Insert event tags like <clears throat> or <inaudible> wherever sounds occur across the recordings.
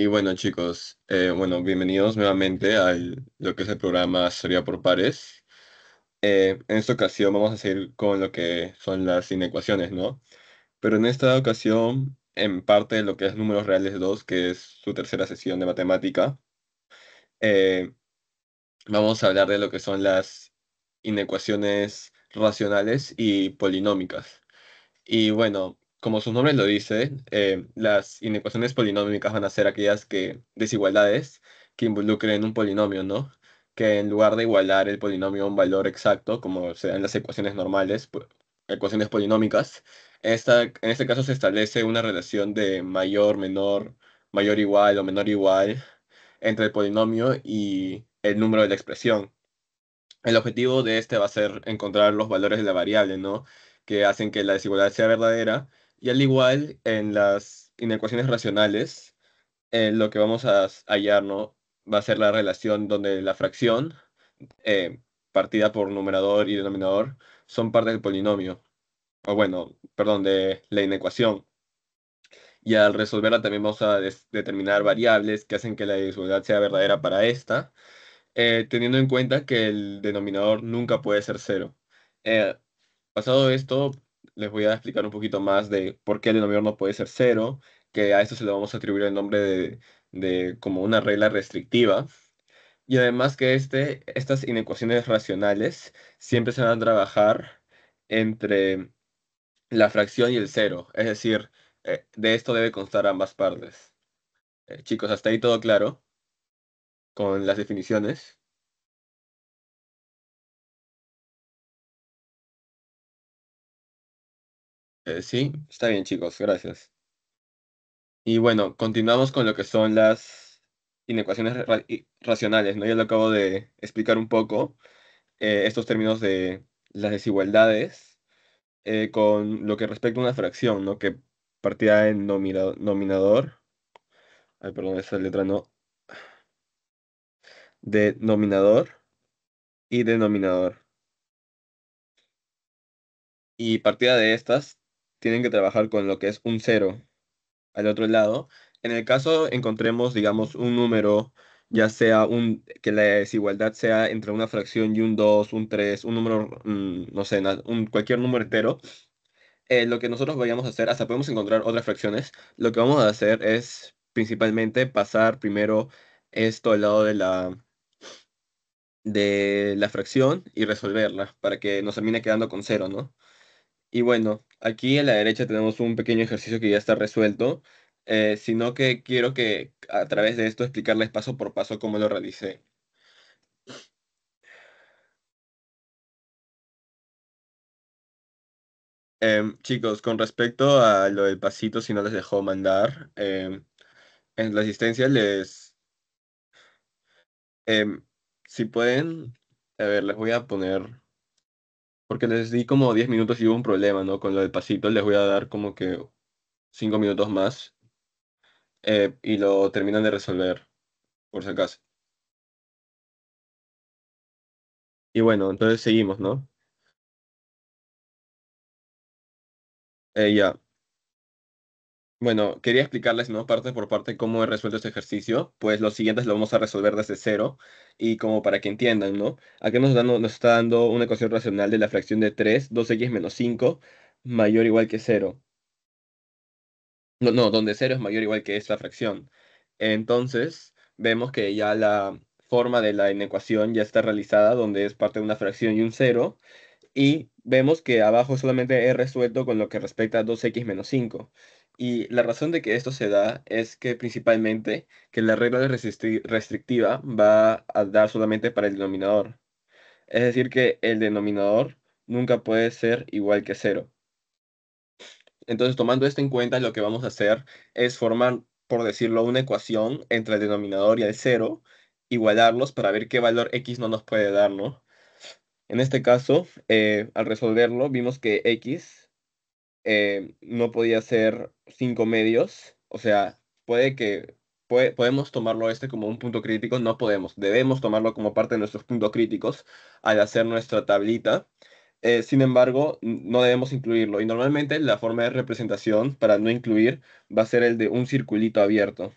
Y bueno, chicos, eh, bueno, bienvenidos nuevamente a lo que es el programa Sería por Pares. Eh, en esta ocasión vamos a seguir con lo que son las inecuaciones, ¿no? Pero en esta ocasión, en parte de lo que es números reales 2, que es su tercera sesión de matemática, eh, vamos a hablar de lo que son las inecuaciones racionales y polinómicas. Y bueno, como su nombre lo dice, eh, las inecuaciones polinómicas van a ser aquellas que, desigualdades que involucren un polinomio, ¿no? Que en lugar de igualar el polinomio a un valor exacto, como se dan las ecuaciones normales, ecuaciones polinómicas, esta, en este caso se establece una relación de mayor, menor, mayor igual o menor igual entre el polinomio y el número de la expresión. El objetivo de este va a ser encontrar los valores de la variable, ¿no? Que hacen que la desigualdad sea verdadera y al igual en las inecuaciones racionales, eh, lo que vamos a hallar ¿no? va a ser la relación donde la fracción, eh, partida por numerador y denominador, son parte del polinomio, o bueno, perdón, de la inecuación. Y al resolverla también vamos a determinar variables que hacen que la desigualdad sea verdadera para esta, eh, teniendo en cuenta que el denominador nunca puede ser cero. pasado esto, les voy a explicar un poquito más de por qué el denominador no puede ser cero, que a esto se le vamos a atribuir el nombre de, como una regla restrictiva. Y además que este, estas inecuaciones racionales siempre se van a trabajar entre la fracción y el cero. Es decir, eh, de esto debe constar ambas partes. Eh, chicos, hasta ahí todo claro con las definiciones. Eh, sí, está bien chicos, gracias. Y bueno, continuamos con lo que son las inecuaciones racionales, ¿no? Ya lo acabo de explicar un poco, eh, estos términos de las desigualdades, eh, con lo que respecta a una fracción, ¿no? Que partida en nominador, ay, perdón, esa letra no, denominador y denominador. Y partida de estas tienen que trabajar con lo que es un cero al otro lado. En el caso encontremos, digamos, un número, ya sea un, que la desigualdad sea entre una fracción y un 2, un 3, un número, mm, no sé, un, cualquier número entero, eh, lo que nosotros vayamos a hacer, hasta podemos encontrar otras fracciones, lo que vamos a hacer es principalmente pasar primero esto al lado de la, de la fracción y resolverla para que nos termine quedando con cero, ¿no? Y bueno, Aquí a la derecha tenemos un pequeño ejercicio que ya está resuelto, eh, sino que quiero que a través de esto explicarles paso por paso cómo lo realicé. Em, chicos, con respecto a lo del pasito, si no les dejó mandar, em, en la asistencia les... Em, si pueden, a ver, les voy a poner porque les di como 10 minutos y hubo un problema, ¿no? Con lo del pasito les voy a dar como que 5 minutos más eh, y lo terminan de resolver, por si acaso. Y bueno, entonces seguimos, ¿no? Eh, ya. Bueno, quería explicarles, ¿no? Parte por parte cómo he resuelto este ejercicio. Pues los siguientes lo vamos a resolver desde cero y como para que entiendan, ¿no? Aquí nos, dando, nos está dando una ecuación racional de la fracción de 3, 2x menos 5, mayor o igual que cero. No, no, donde cero es mayor o igual que esta fracción. Entonces, vemos que ya la forma de la inecuación ya está realizada, donde es parte de una fracción y un cero. Y vemos que abajo solamente he resuelto con lo que respecta a 2x menos 5. Y la razón de que esto se da es que principalmente que la regla de restrictiva va a dar solamente para el denominador. Es decir, que el denominador nunca puede ser igual que cero. Entonces, tomando esto en cuenta, lo que vamos a hacer es formar, por decirlo, una ecuación entre el denominador y el cero, igualarlos para ver qué valor x no nos puede dar, ¿no? En este caso, eh, al resolverlo, vimos que x eh, no podía ser cinco medios. O sea, puede que podemos tomarlo este como un punto crítico, no podemos, debemos tomarlo como parte de nuestros puntos críticos al hacer nuestra tablita. Eh, sin embargo, no debemos incluirlo. Y normalmente la forma de representación para no incluir va a ser el de un circulito abierto.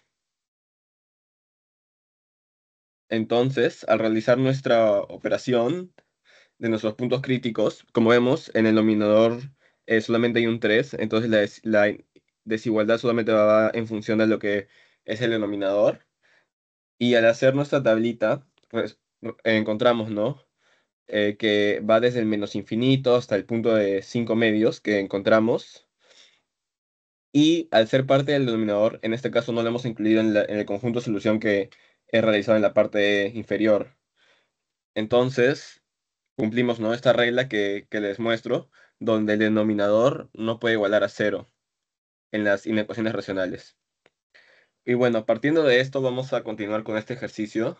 Entonces, al realizar nuestra operación de nuestros puntos críticos, como vemos en el denominador eh, solamente hay un 3, entonces la, desigualdad solamente va en función de lo que es el denominador. Y al hacer nuestra tablita, pues, eh, encontramos, ¿no? Eh, que va desde el menos infinito hasta el punto de 5 medios que encontramos. Y al ser parte del denominador, en este caso no lo hemos incluido en, el conjunto de solución que he realizado en la parte inferior. Entonces, cumplimos ¿no? esta regla que les muestro donde el denominador no puede igualar a cero en las inecuaciones racionales. Y bueno, partiendo de esto, vamos a continuar con este ejercicio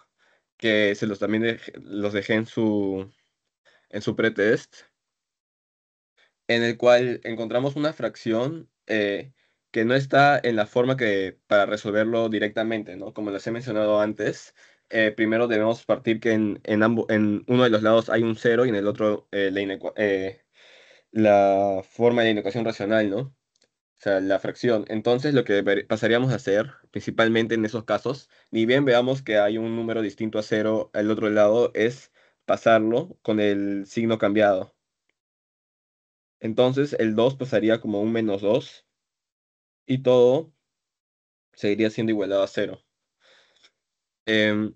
que se los también los dejé en su, en su pretest, en el cual encontramos una fracción eh, que no está en la forma que para resolverlo directamente, ¿no? Como les he mencionado antes, eh, primero debemos partir que en, en, en uno de los lados hay un cero y en el otro eh, la la la forma de la inocuación racional, ¿no? O sea, la fracción. Entonces, lo que pasaríamos a hacer, principalmente en esos casos, ni bien veamos que hay un número distinto a cero al otro lado, es pasarlo con el signo cambiado. Entonces, el 2 pasaría como un menos 2 y todo seguiría siendo igualado a cero. Em,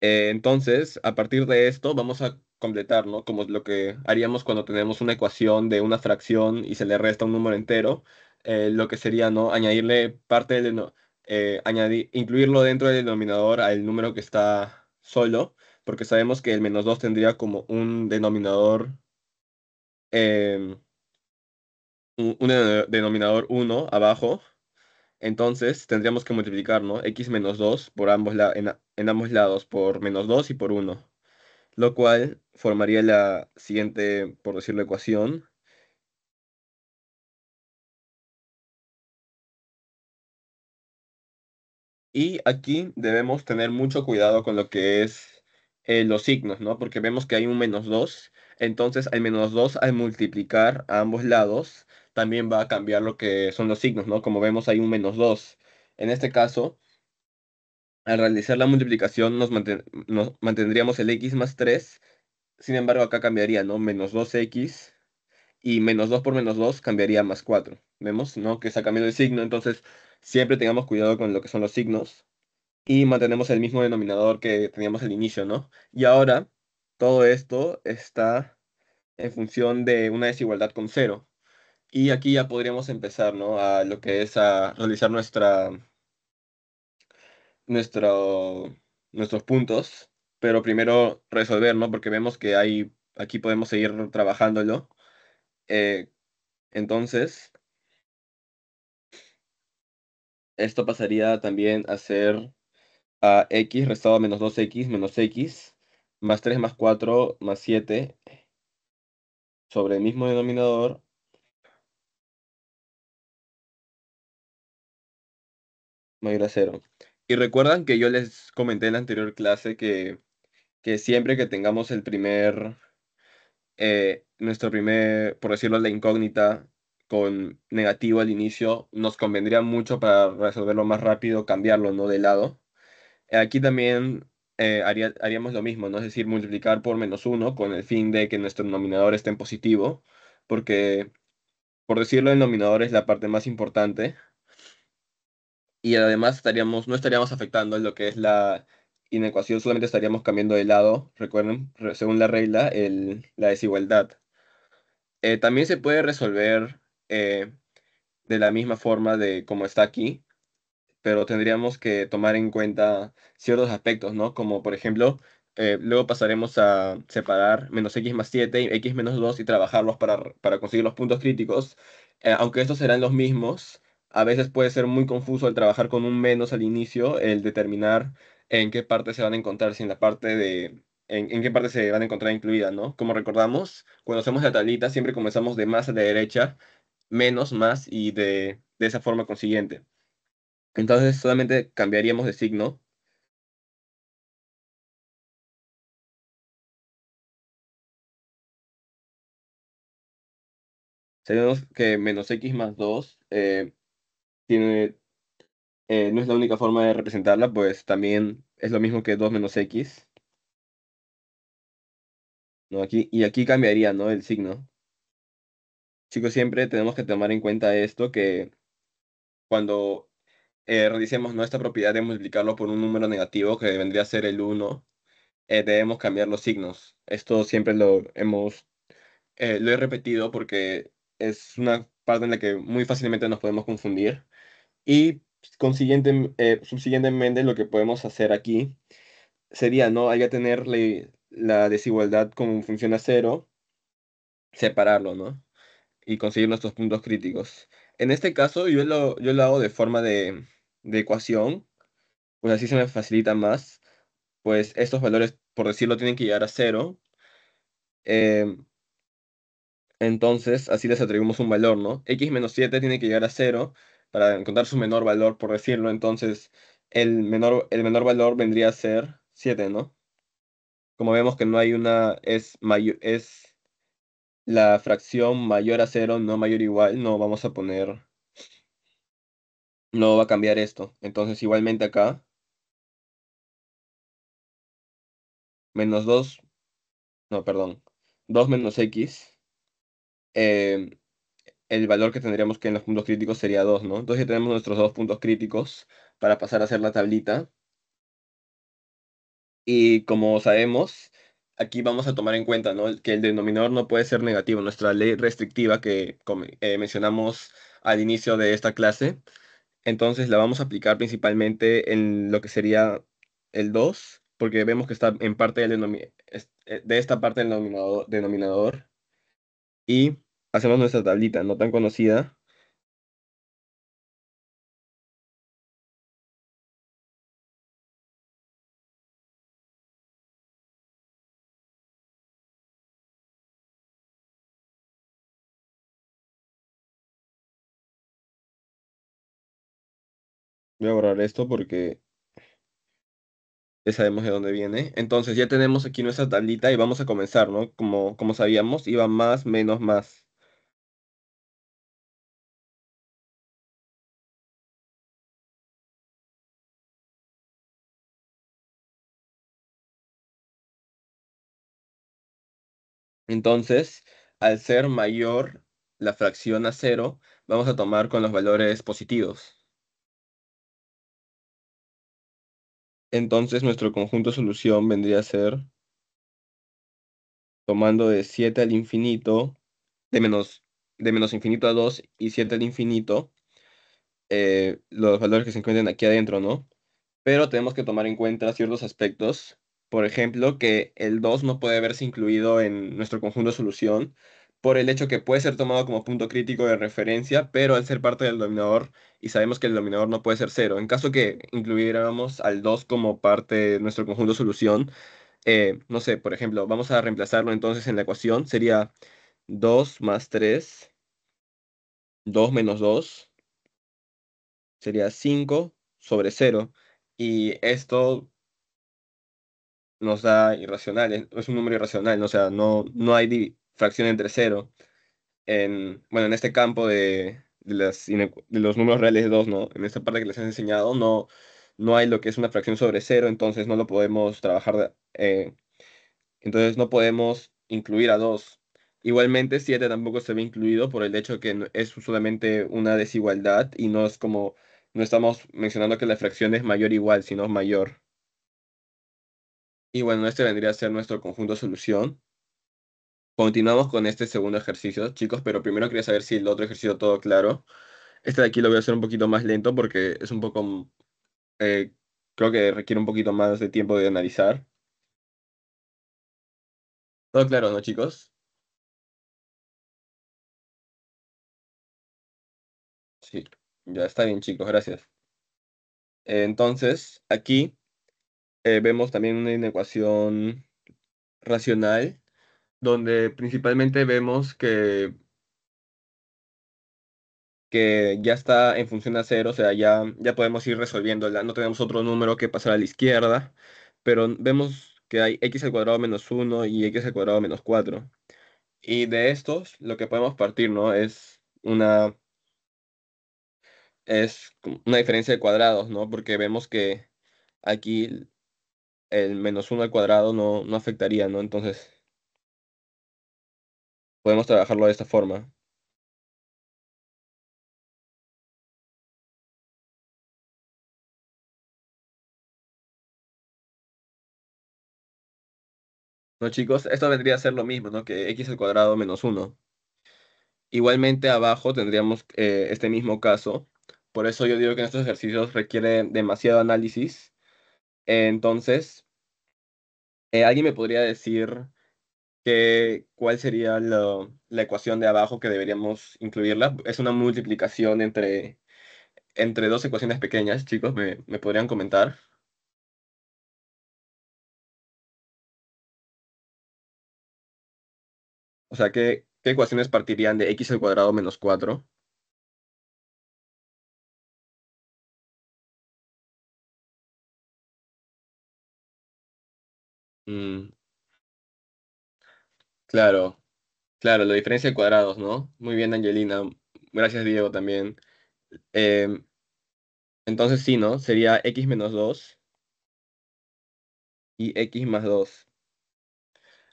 eh, entonces, a partir de esto, vamos a completar, ¿no? como lo que haríamos cuando tenemos una ecuación de una fracción y se le resta un número entero, eh, lo que sería no añadirle parte del eh, añadir, incluirlo dentro del denominador al número que está solo, porque sabemos que el menos 2 tendría como un denominador em, un, denominador 1 abajo, entonces tendríamos que multiplicar ¿no? x menos 2 por ambos en ambos lados, por menos 2 y por 1 lo cual formaría la siguiente, por decirlo, ecuación. Y aquí debemos tener mucho cuidado con lo que es eh, los signos, ¿no? Porque vemos que hay un menos 2, entonces al menos 2 al multiplicar a ambos lados también va a cambiar lo que son los signos, ¿no? Como vemos hay un menos 2. En este caso, al realizar la multiplicación nos, mantendríamos el x más 3, sin embargo acá cambiaría, ¿no? Menos 2x y menos 2 por menos 2 cambiaría más 4. ¿Vemos? ¿No? Que está cambiando cambiado el signo, entonces siempre tengamos cuidado con lo que son los signos y mantenemos el mismo denominador que teníamos al inicio, ¿no? Y ahora todo esto está en función de una desigualdad con 0. Y aquí ya podríamos empezar, ¿no? A lo que es a realizar nuestra nuestro, nuestros puntos, pero primero resolver porque vemos que hay, aquí podemos seguir trabajándolo. Eh, entonces, esto pasaría también a ser a x restado a menos 2x menos x más 3 más 4 más 7 sobre el mismo denominador mayor a 0. Y recuerdan que yo les comenté en la anterior clase que, siempre que tengamos el primer, eh, nuestro primer, por decirlo, la incógnita con negativo al inicio, nos convendría mucho para resolverlo más rápido, cambiarlo, no de lado. Aquí también eh, haríamos lo mismo, ¿no? Es decir, multiplicar por menos uno con el fin de que nuestro denominador esté en positivo, porque, por decirlo, el denominador es la parte más importante y además estaríamos, no estaríamos afectando en lo que es la inecuación, solamente estaríamos cambiando de lado, recuerden, según la regla, el, la desigualdad. Eh, también se puede resolver eh, de la misma forma de como está aquí, pero tendríamos que tomar en cuenta ciertos aspectos, ¿no? Como por ejemplo, eh, luego pasaremos a separar menos x más 7 y x menos 2 y trabajarlos para, para conseguir los puntos críticos, aunque estos serán los mismos a veces puede ser muy confuso el trabajar con un menos al inicio, el determinar en qué parte se van a encontrar, si en la parte de, en, qué parte se van a encontrar incluida, ¿no? Como recordamos, cuando hacemos la tablita siempre comenzamos de más a la derecha, menos, más y de, de esa forma consiguiente. Entonces solamente cambiaríamos de signo. Tenemos que menos x más 2 tiene, eh, no es la única forma de representarla, pues también es lo mismo que 2 menos x. ¿No? Aquí, y aquí cambiaría ¿no? el signo. Chicos, siempre tenemos que tomar en cuenta esto, que cuando eh, realicemos nuestra propiedad de multiplicarlo por un número negativo, que vendría a ser el 1, eh, debemos cambiar los signos. Esto siempre lo hemos, eh, lo he repetido porque es una parte en la que muy fácilmente nos podemos confundir. Y consiguiente, eh, lo que podemos hacer aquí sería, ¿no? Hay que tener la, desigualdad como función a cero, separarlo, ¿no? Y conseguir nuestros puntos críticos. En este caso yo lo, yo lo hago de forma de, de ecuación, pues así se me facilita más, pues estos valores, por decirlo, tienen que llegar a cero. Eh, entonces, así les atribuimos un valor, ¿no? X menos 7 tiene que llegar a cero para encontrar su menor valor, por decirlo. Entonces, el menor, el menor valor vendría a ser 7, ¿no? Como vemos que no hay una, es, mayor, es la fracción mayor a 0, no mayor o igual, no vamos a poner, no va a cambiar esto. Entonces, igualmente acá, menos 2, no, perdón, 2 menos x, eh, el valor que tendríamos que en los puntos críticos sería 2, ¿no? Entonces ya tenemos nuestros dos puntos críticos para pasar a hacer la tablita. Y como sabemos, aquí vamos a tomar en cuenta ¿no? que el denominador no puede ser negativo. Nuestra ley restrictiva que eh, mencionamos al inicio de esta clase, entonces la vamos a aplicar principalmente en lo que sería el 2, porque vemos que está en parte del eh, de esta parte del denominador, denominador. Y hacemos nuestra tablita, no tan conocida. Voy a borrar esto porque ya sabemos de dónde viene. Entonces ya tenemos aquí nuestra tablita y vamos a comenzar, ¿no? Como, como sabíamos, iba más, menos, más. Entonces, al ser mayor la fracción a cero, vamos a tomar con los valores positivos. Entonces nuestro conjunto de solución vendría a ser tomando de 7 al infinito, de menos, de menos infinito a 2 y 7 al infinito, eh, los valores que se encuentran aquí adentro, ¿no? Pero tenemos que tomar en cuenta ciertos aspectos por ejemplo, que el 2 no puede verse incluido en nuestro conjunto de solución por el hecho que puede ser tomado como punto crítico de referencia, pero al ser parte del dominador, y sabemos que el dominador no puede ser cero. En caso que incluyéramos al 2 como parte de nuestro conjunto de solución, eh, no sé, por ejemplo, vamos a reemplazarlo entonces en la ecuación, sería 2 más 3, 2 menos 2, sería 5 sobre 0. Y esto nos da irracional es un número irracional, o sea, no, no hay fracción entre cero. En, bueno, en este campo de, de los números reales 2, ¿no? En esta parte que les he enseñado, no, no hay lo que es una fracción sobre cero, entonces no lo podemos trabajar, eh, entonces no podemos incluir a 2. Igualmente 7 tampoco se ve incluido por el hecho que es solamente una desigualdad y no es como, no estamos mencionando que la fracción es mayor o igual, sino mayor. Y bueno, este vendría a ser nuestro conjunto solución. Continuamos con este segundo ejercicio, chicos, pero primero quería saber si el otro ejercicio todo claro. Este de aquí lo voy a hacer un poquito más lento porque es un poco, eh, creo que requiere un poquito más de tiempo de analizar. Todo claro, ¿no, chicos? Sí, ya está bien, chicos, gracias. Entonces, aquí eh, vemos también una inecuación racional, donde principalmente vemos que, ya está en función a cero, o sea, ya, ya podemos ir resolviéndola, no tenemos otro número que pasar a la izquierda, pero vemos que hay x al cuadrado menos 1 y x al cuadrado menos 4. Y de estos, lo que podemos partir, ¿no? Es una, es una diferencia de cuadrados, ¿no? Porque vemos que aquí el menos 1 al cuadrado no, no afectaría, ¿no? Entonces, podemos trabajarlo de esta forma. ¿No, chicos? Esto vendría a ser lo mismo, ¿no? Que x al cuadrado menos 1. Igualmente abajo tendríamos eh, este mismo caso. Por eso yo digo que en estos ejercicios requieren demasiado análisis entonces, eh, ¿alguien me podría decir que, cuál sería la, la ecuación de abajo que deberíamos incluirla? Es una multiplicación entre, entre dos ecuaciones pequeñas, chicos, ¿me, me podrían comentar? O sea, ¿qué ecuaciones partirían de x al cuadrado menos 4? Mm. claro, claro, la diferencia de cuadrados, ¿no? Muy bien, Angelina. Gracias, Diego, también. Em, entonces sí, ¿no? Sería x menos 2 y x más 2.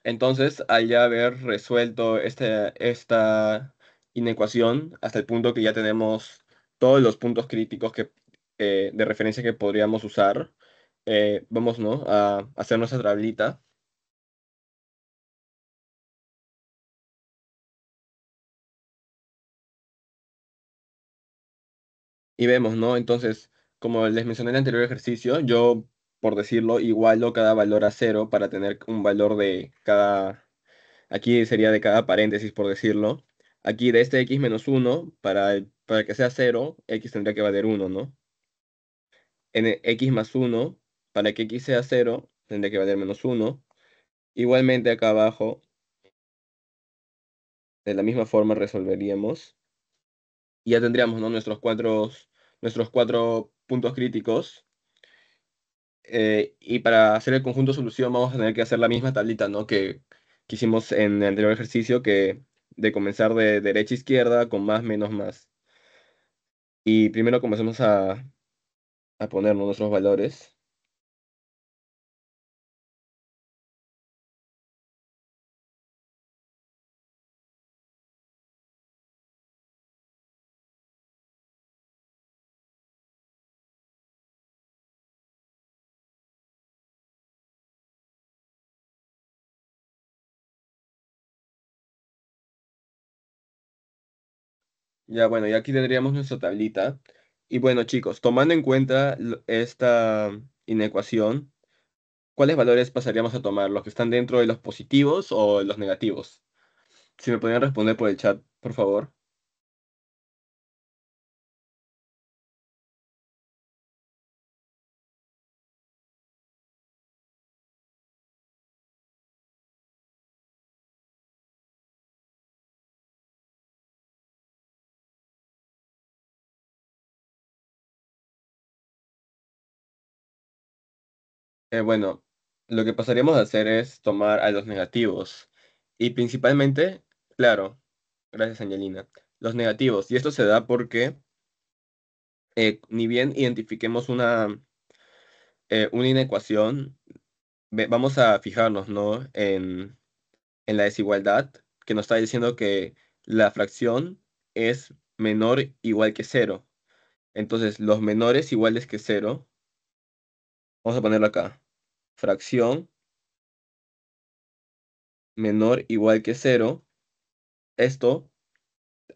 Entonces, al ya haber resuelto este, esta inecuación hasta el punto que ya tenemos todos los puntos críticos que, eh, de referencia que podríamos usar, eh, vamos ¿no? a hacer nuestra tablita. Y vemos, ¿no? Entonces, como les mencioné en el anterior ejercicio, yo, por decirlo, igualo cada valor a cero para tener un valor de cada, aquí sería de cada paréntesis, por decirlo. Aquí de este x menos 1, para, para que sea 0, x tendría que valer 1, ¿no? En x más 1 para que x sea 0, tendría que valer menos 1. Igualmente acá abajo, de la misma forma resolveríamos. Y ya tendríamos nuestros, cuatro, nuestros cuatro puntos críticos. Eh, y para hacer el conjunto solución vamos a tener que hacer la misma tablita ¿no? que, hicimos en el anterior ejercicio, que de comenzar de derecha a izquierda con más, menos, más. Y primero comenzamos a, a poner nuestros valores. Ya, bueno, y aquí tendríamos nuestra tablita. Y bueno, chicos, tomando en cuenta esta inecuación, ¿cuáles valores pasaríamos a tomar? ¿Los que están dentro de los positivos o los negativos? Si me pueden responder por el chat, por favor. Eh, bueno, lo que pasaríamos a hacer es tomar a los negativos. Y principalmente, claro, gracias Angelina, los negativos. Y esto se da porque eh, ni bien identifiquemos una, eh, una inecuación, vamos a fijarnos ¿no? en, en la desigualdad que nos está diciendo que la fracción es menor igual que cero. Entonces, los menores iguales que cero, vamos a ponerlo acá fracción menor igual que cero. esto,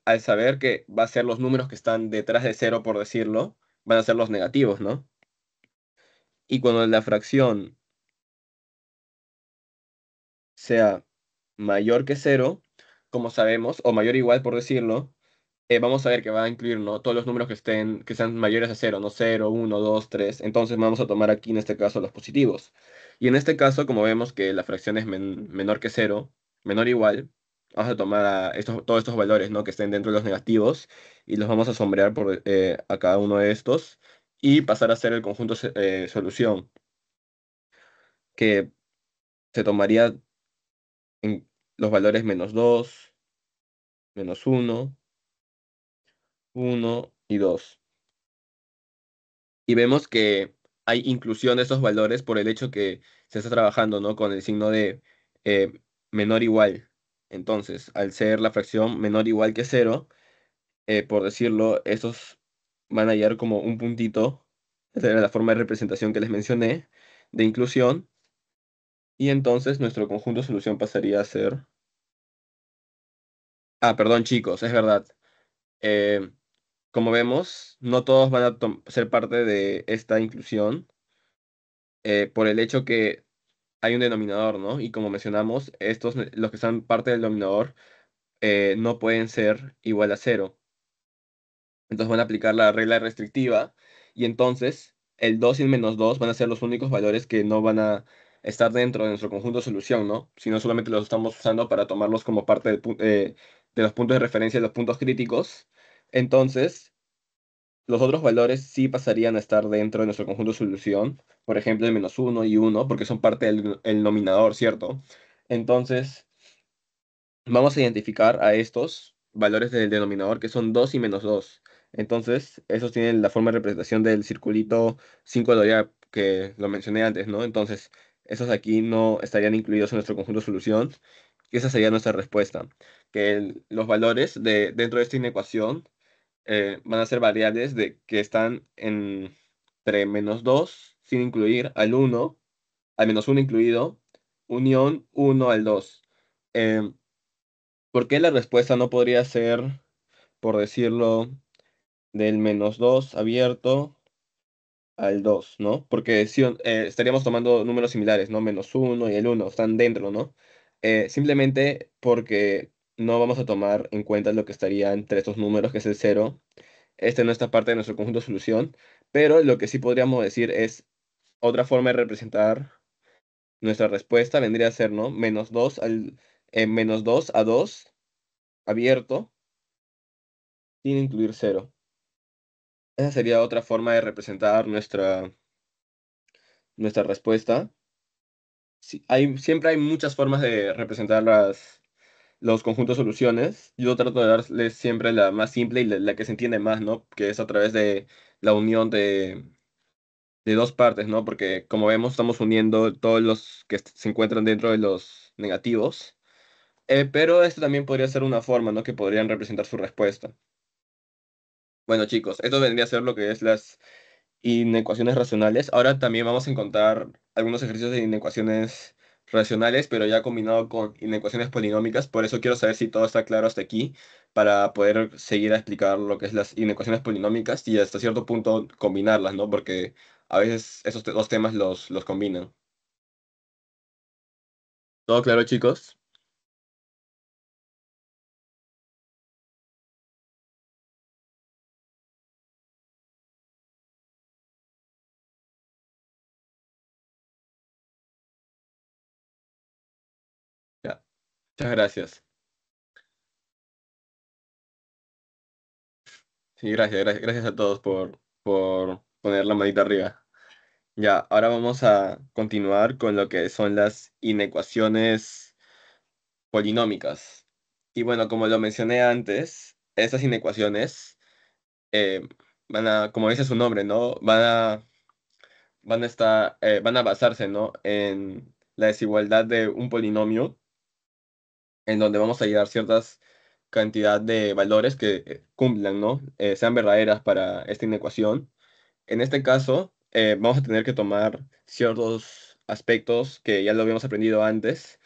al saber que va a ser los números que están detrás de cero, por decirlo, van a ser los negativos, ¿no? Y cuando la fracción sea mayor que cero, como sabemos, o mayor o igual, por decirlo, eh, vamos a ver que va a incluir ¿no? todos los números que, estén, que sean mayores a 0, ¿no? 0, 1, 2, 3. Entonces vamos a tomar aquí en este caso los positivos. Y en este caso, como vemos que la fracción es menor que 0, menor o igual, vamos a tomar estos, todos estos valores ¿no? que estén dentro de los negativos y los vamos a sombrear por, eh, a cada uno de estos y pasar a hacer el conjunto eh, solución que se tomaría en los valores menos 2, menos 1, 1 y 2. Y vemos que hay inclusión de estos valores por el hecho que se está trabajando ¿no? con el signo de eh, menor igual. Entonces, al ser la fracción menor igual que 0, eh, por decirlo, estos van a hallar como un puntito, Esa la forma de representación que les mencioné, de inclusión. Y entonces nuestro conjunto de solución pasaría a ser... Ah, perdón chicos, es verdad. Eh, como vemos, no todos van a ser parte de esta inclusión eh, por el hecho que hay un denominador, ¿no? Y como mencionamos, estos, los que están parte del denominador eh, no pueden ser igual a cero. Entonces van a aplicar la regla restrictiva y entonces el 2 y el menos 2 van a ser los únicos valores que no van a estar dentro de nuestro conjunto de solución, ¿no? Sino solamente los estamos usando para tomarlos como parte eh, de los puntos de referencia, de los puntos críticos entonces, los otros valores sí pasarían a estar dentro de nuestro conjunto de solución, por ejemplo, el menos 1 y 1, porque son parte del el nominador, ¿cierto? Entonces, vamos a identificar a estos valores del denominador, que son 2 y menos 2. Entonces, esos tienen la forma de representación del circulito 5 de que lo mencioné antes, ¿no? Entonces, esos aquí no estarían incluidos en nuestro conjunto de solución. Y esa sería nuestra respuesta, que los valores de, dentro de esta inecuación eh, van a ser variables de, que están entre menos 2, sin incluir al 1, al menos 1 incluido, unión 1 al 2. Eh, em, ¿Por qué la respuesta no podría ser, por decirlo, del menos 2 abierto al 2, ¿no? Porque si, eh, estaríamos tomando números similares, ¿no? Menos 1 y el 1 están dentro, ¿no? Eh, simplemente porque no vamos a tomar en cuenta lo que estaría entre estos números, que es el 0. Este no está parte de nuestro conjunto de solución, pero lo que sí podríamos decir es otra forma de representar nuestra respuesta vendría a ser, ¿no? Menos 2, al, eh, menos a 2 abierto sin incluir 0. Esa sería otra forma de representar nuestra, nuestra respuesta. hay, siempre hay muchas formas de representar las, los conjuntos soluciones. Yo trato de darles siempre la más simple y la, que se entiende más, ¿no? Que es a través de la unión de, de dos partes, ¿no? Porque como vemos estamos uniendo todos los que se encuentran dentro de los negativos. Eh, pero esto también podría ser una forma, ¿no? Que podrían representar su respuesta. Bueno, chicos, esto vendría a ser lo que es las inecuaciones racionales. Ahora también vamos a encontrar algunos ejercicios de inecuaciones racionales, pero ya combinado con inecuaciones polinómicas. Por eso quiero saber si todo está claro hasta aquí, para poder seguir a explicar lo que es las inecuaciones polinómicas y hasta cierto punto combinarlas, ¿no? Porque a veces esos dos temas los, los combinan. ¿Todo claro, chicos? Muchas gracias. Sí, gracias, gracias, a todos por, por poner la manita arriba. Ya, ahora vamos a continuar con lo que son las inecuaciones polinómicas. Y bueno, como lo mencioné antes, esas inecuaciones eh, van a, como dice su nombre, ¿no? Van a, van a, estar, eh, van a basarse, ¿no? En la desigualdad de un polinomio en donde vamos a llegar ciertas cantidad de valores que eh, cumplan, ¿no? Eh, sean verdaderas para esta inecuación. En este caso, eh, vamos a tener que tomar ciertos aspectos que ya lo habíamos aprendido antes.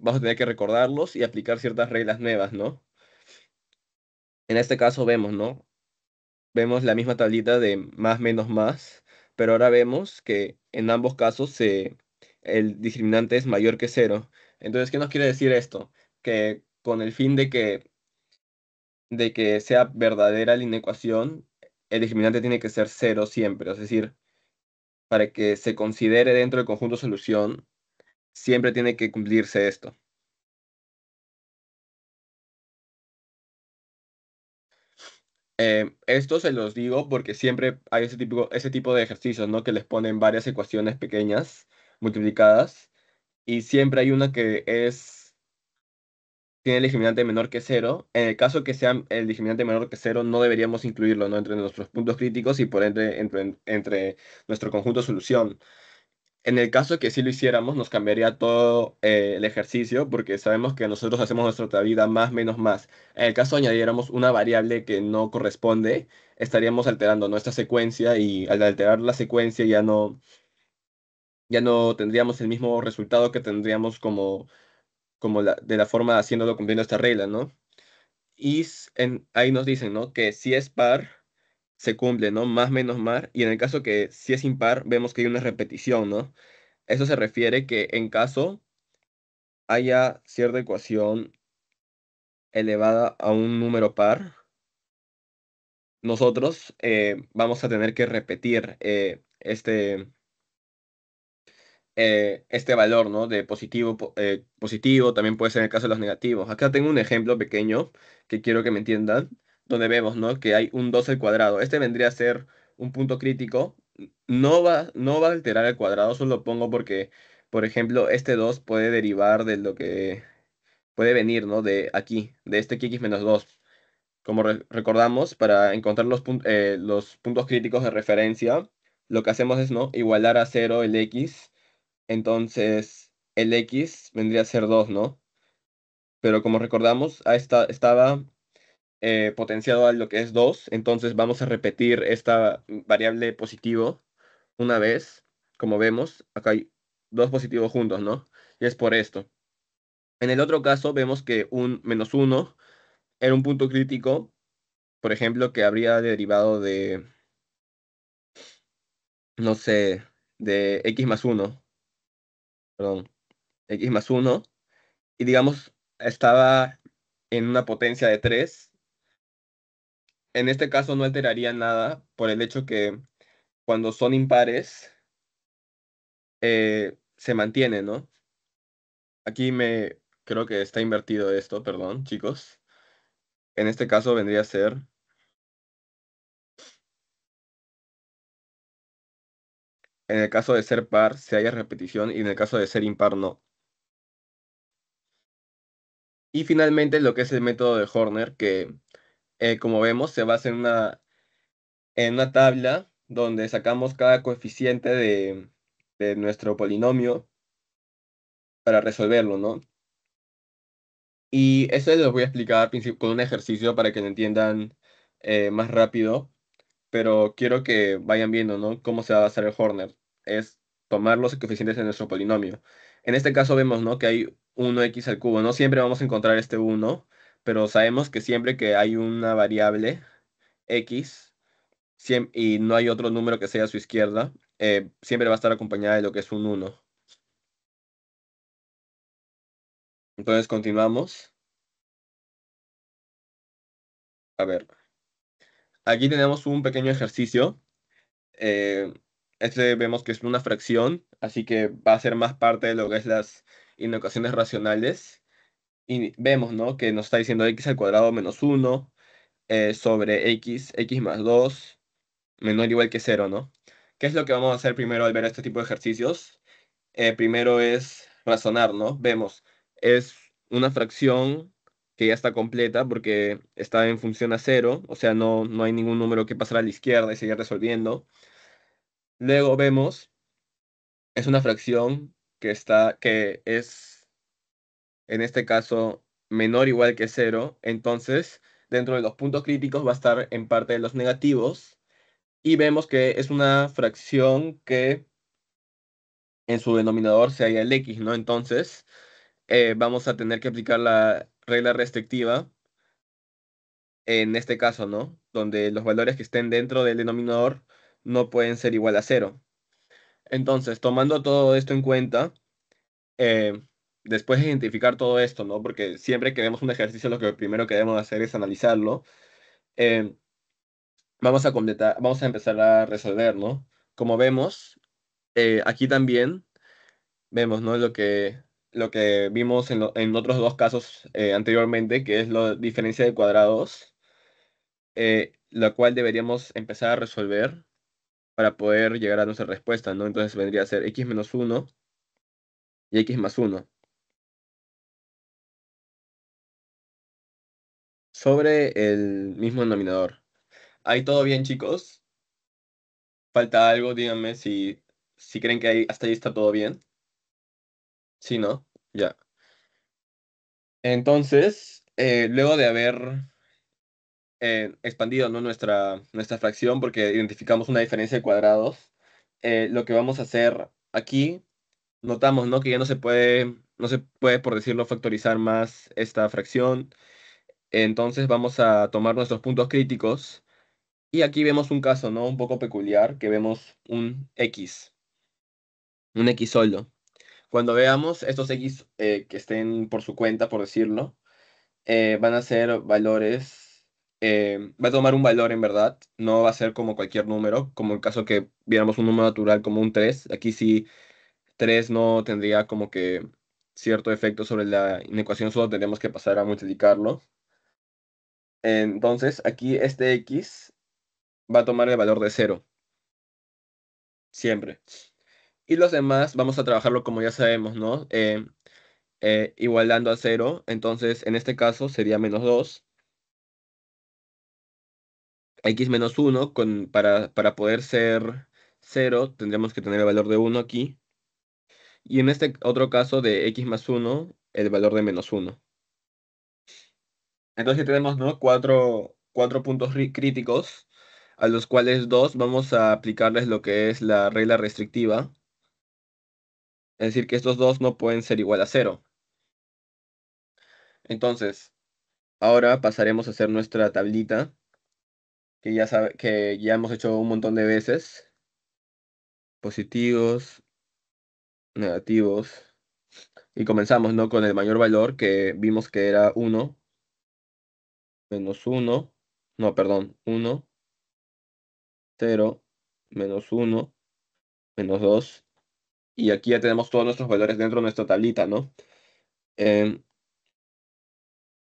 vamos a tener que recordarlos y aplicar ciertas reglas nuevas, ¿no? En este caso vemos, ¿no? Vemos la misma tablita de más, menos, más, pero ahora vemos que en ambos casos el discriminante es mayor que cero. Entonces, ¿qué nos quiere decir esto? Que con el fin de que, de que sea verdadera la inecuación, el discriminante tiene que ser cero siempre. Es decir, para que se considere dentro del conjunto solución, siempre tiene que cumplirse esto. Eh, esto se los digo porque siempre hay ese tipo, ese tipo de ejercicios, ¿no? Que les ponen varias ecuaciones pequeñas multiplicadas y siempre hay una que es tiene el discriminante menor que cero. En el caso que sea el discriminante menor que cero, no deberíamos incluirlo ¿no? entre nuestros puntos críticos y por ende entre, nuestro conjunto solución. En el caso que sí lo hiciéramos, nos cambiaría todo eh, el ejercicio porque sabemos que nosotros hacemos nuestra vida más, menos, más. En el caso añadiéramos una variable que no corresponde, estaríamos alterando nuestra secuencia y al alterar la secuencia ya no, ya no tendríamos el mismo resultado que tendríamos como, como la, de la forma haciéndolo cumpliendo esta regla, ¿no? Y ahí nos dicen, ¿no? Que si es par, se cumple, ¿no? Más menos más. Y en el caso que si es impar, vemos que hay una repetición, ¿no? Eso se refiere que en caso haya cierta ecuación elevada a un número par, nosotros eh, vamos a tener que repetir eh, este, eh, este valor ¿no? de positivo, eh, positivo, también puede ser en el caso de los negativos. Acá tengo un ejemplo pequeño que quiero que me entiendan, donde vemos ¿no? que hay un 2 al cuadrado. Este vendría a ser un punto crítico. No va, no va a alterar el cuadrado, solo lo pongo porque, por ejemplo, este 2 puede derivar de lo que puede venir ¿no? de aquí, de este x menos 2. Como recordamos, para encontrar los, eh, los puntos críticos de referencia, lo que hacemos es ¿no? igualar a 0 el x entonces, el X vendría a ser 2, ¿no? Pero como recordamos, ahí está, estaba eh, potenciado a lo que es 2, entonces vamos a repetir esta variable positivo una vez. Como vemos, acá hay dos positivos juntos, ¿no? Y es por esto. En el otro caso vemos que un menos 1 era un punto crítico, por ejemplo, que habría derivado de, no sé, de x más 1 perdón, x más 1, y digamos, estaba en una potencia de 3, en este caso no alteraría nada por el hecho que cuando son impares eh, se mantiene, ¿no? Aquí me creo que está invertido esto, perdón, chicos. En este caso vendría a ser en el caso de ser par se haya repetición y en el caso de ser impar no. Y finalmente lo que es el método de Horner, que eh, como vemos se basa en una, en una tabla donde sacamos cada coeficiente de, nuestro polinomio para resolverlo, ¿no? Y eso les voy a explicar con un ejercicio para que lo entiendan eh, más rápido, pero quiero que vayan viendo, ¿no? Cómo se va a hacer el Horner es tomar los coeficientes de nuestro polinomio. En este caso vemos ¿no? que hay 1x al cubo. No siempre vamos a encontrar este 1, pero sabemos que siempre que hay una variable x y no hay otro número que sea a su izquierda, eh, siempre va a estar acompañada de lo que es un 1. Entonces continuamos. A ver. Aquí tenemos un pequeño ejercicio. Eh, este vemos que es una fracción, así que va a ser más parte de lo que es las inocuaciones racionales. Y vemos, ¿no? Que nos está diciendo x al cuadrado menos 1 eh, sobre x, x más 2, menor o igual que 0, ¿no? ¿Qué es lo que vamos a hacer primero al ver este tipo de ejercicios? Eh, primero es razonar, ¿no? Vemos, es una fracción que ya está completa porque está en función a 0, o sea, no, no hay ningún número que pasar a la izquierda y seguir resolviendo. Luego vemos, es una fracción que, está, que es, en este caso, menor o igual que cero. Entonces, dentro de los puntos críticos va a estar en parte de los negativos. Y vemos que es una fracción que en su denominador se halla el x, ¿no? Entonces, eh, vamos a tener que aplicar la regla restrictiva en este caso, ¿no? Donde los valores que estén dentro del denominador no pueden ser igual a cero. Entonces, tomando todo esto en cuenta, eh, después de identificar todo esto, ¿no? Porque siempre que vemos un ejercicio, lo que primero que debemos hacer es analizarlo. Eh, vamos a vamos a empezar a resolver, ¿no? Como vemos, eh, aquí también vemos, ¿no? Lo que, lo que vimos en, otros dos casos anteriormente, que es la diferencia de cuadrados, la cual deberíamos empezar a resolver para poder llegar a nuestra respuesta, ¿no? Entonces vendría a ser x menos 1 y x más 1. Sobre el mismo denominador. ¿Hay todo bien, chicos? ¿Falta algo? Díganme si, si creen que hasta ahí está todo bien. Si no, ya. Entonces, eh, luego de haber eh, expandido nuestra, nuestra fracción porque identificamos una diferencia de cuadrados, eh, lo que vamos a hacer aquí, notamos ¿no? que ya no se puede, no se puede, por decirlo, factorizar más esta fracción. Entonces vamos a tomar nuestros puntos críticos y aquí vemos un caso ¿no? un poco peculiar, que vemos un x, un x solo. Cuando veamos estos x eh, que estén por su cuenta, por decirlo, van a ser valores eh, va a tomar un valor en verdad, no va a ser como cualquier número, como el caso que viéramos un número natural como un 3, aquí sí 3 no tendría como que cierto efecto sobre la inecuación, solo tendríamos que pasar a multiplicarlo. Entonces aquí este x va a tomar el valor de 0, siempre. Y los demás vamos a trabajarlo como ya sabemos, ¿no? Eh, eh, igualando a 0, entonces en este caso sería menos 2 x-1 menos con, para, poder ser 0 tendríamos que tener el valor de 1 aquí. Y en este otro caso de x más 1, el valor de menos 1. Entonces tenemos ¿no? cuatro, puntos críticos, a los cuales dos vamos a aplicarles lo que es la regla restrictiva. Es decir, que estos dos no pueden ser igual a 0. Entonces, ahora pasaremos a hacer nuestra tablita que ya, sabe, que ya hemos hecho un montón de veces. Positivos, negativos. Y comenzamos ¿no? con el mayor valor que vimos que era 1, menos 1, no, perdón, 1, 0, menos 1, menos 2. Y aquí ya tenemos todos nuestros valores dentro de nuestra tablita, ¿no? Em,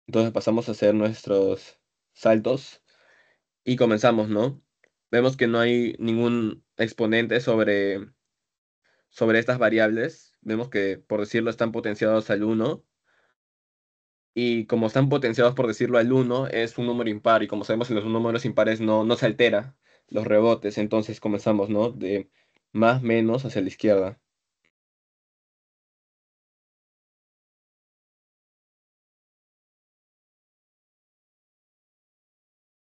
entonces pasamos a hacer nuestros saltos y comenzamos, ¿no? Vemos que no hay ningún exponente sobre, sobre estas variables. Vemos que, por decirlo, están potenciados al 1. Y como están potenciados, por decirlo, al 1, es un número impar. Y como sabemos, en los números impares no, no se altera los rebotes. Entonces comenzamos, ¿no? De más, menos hacia la izquierda.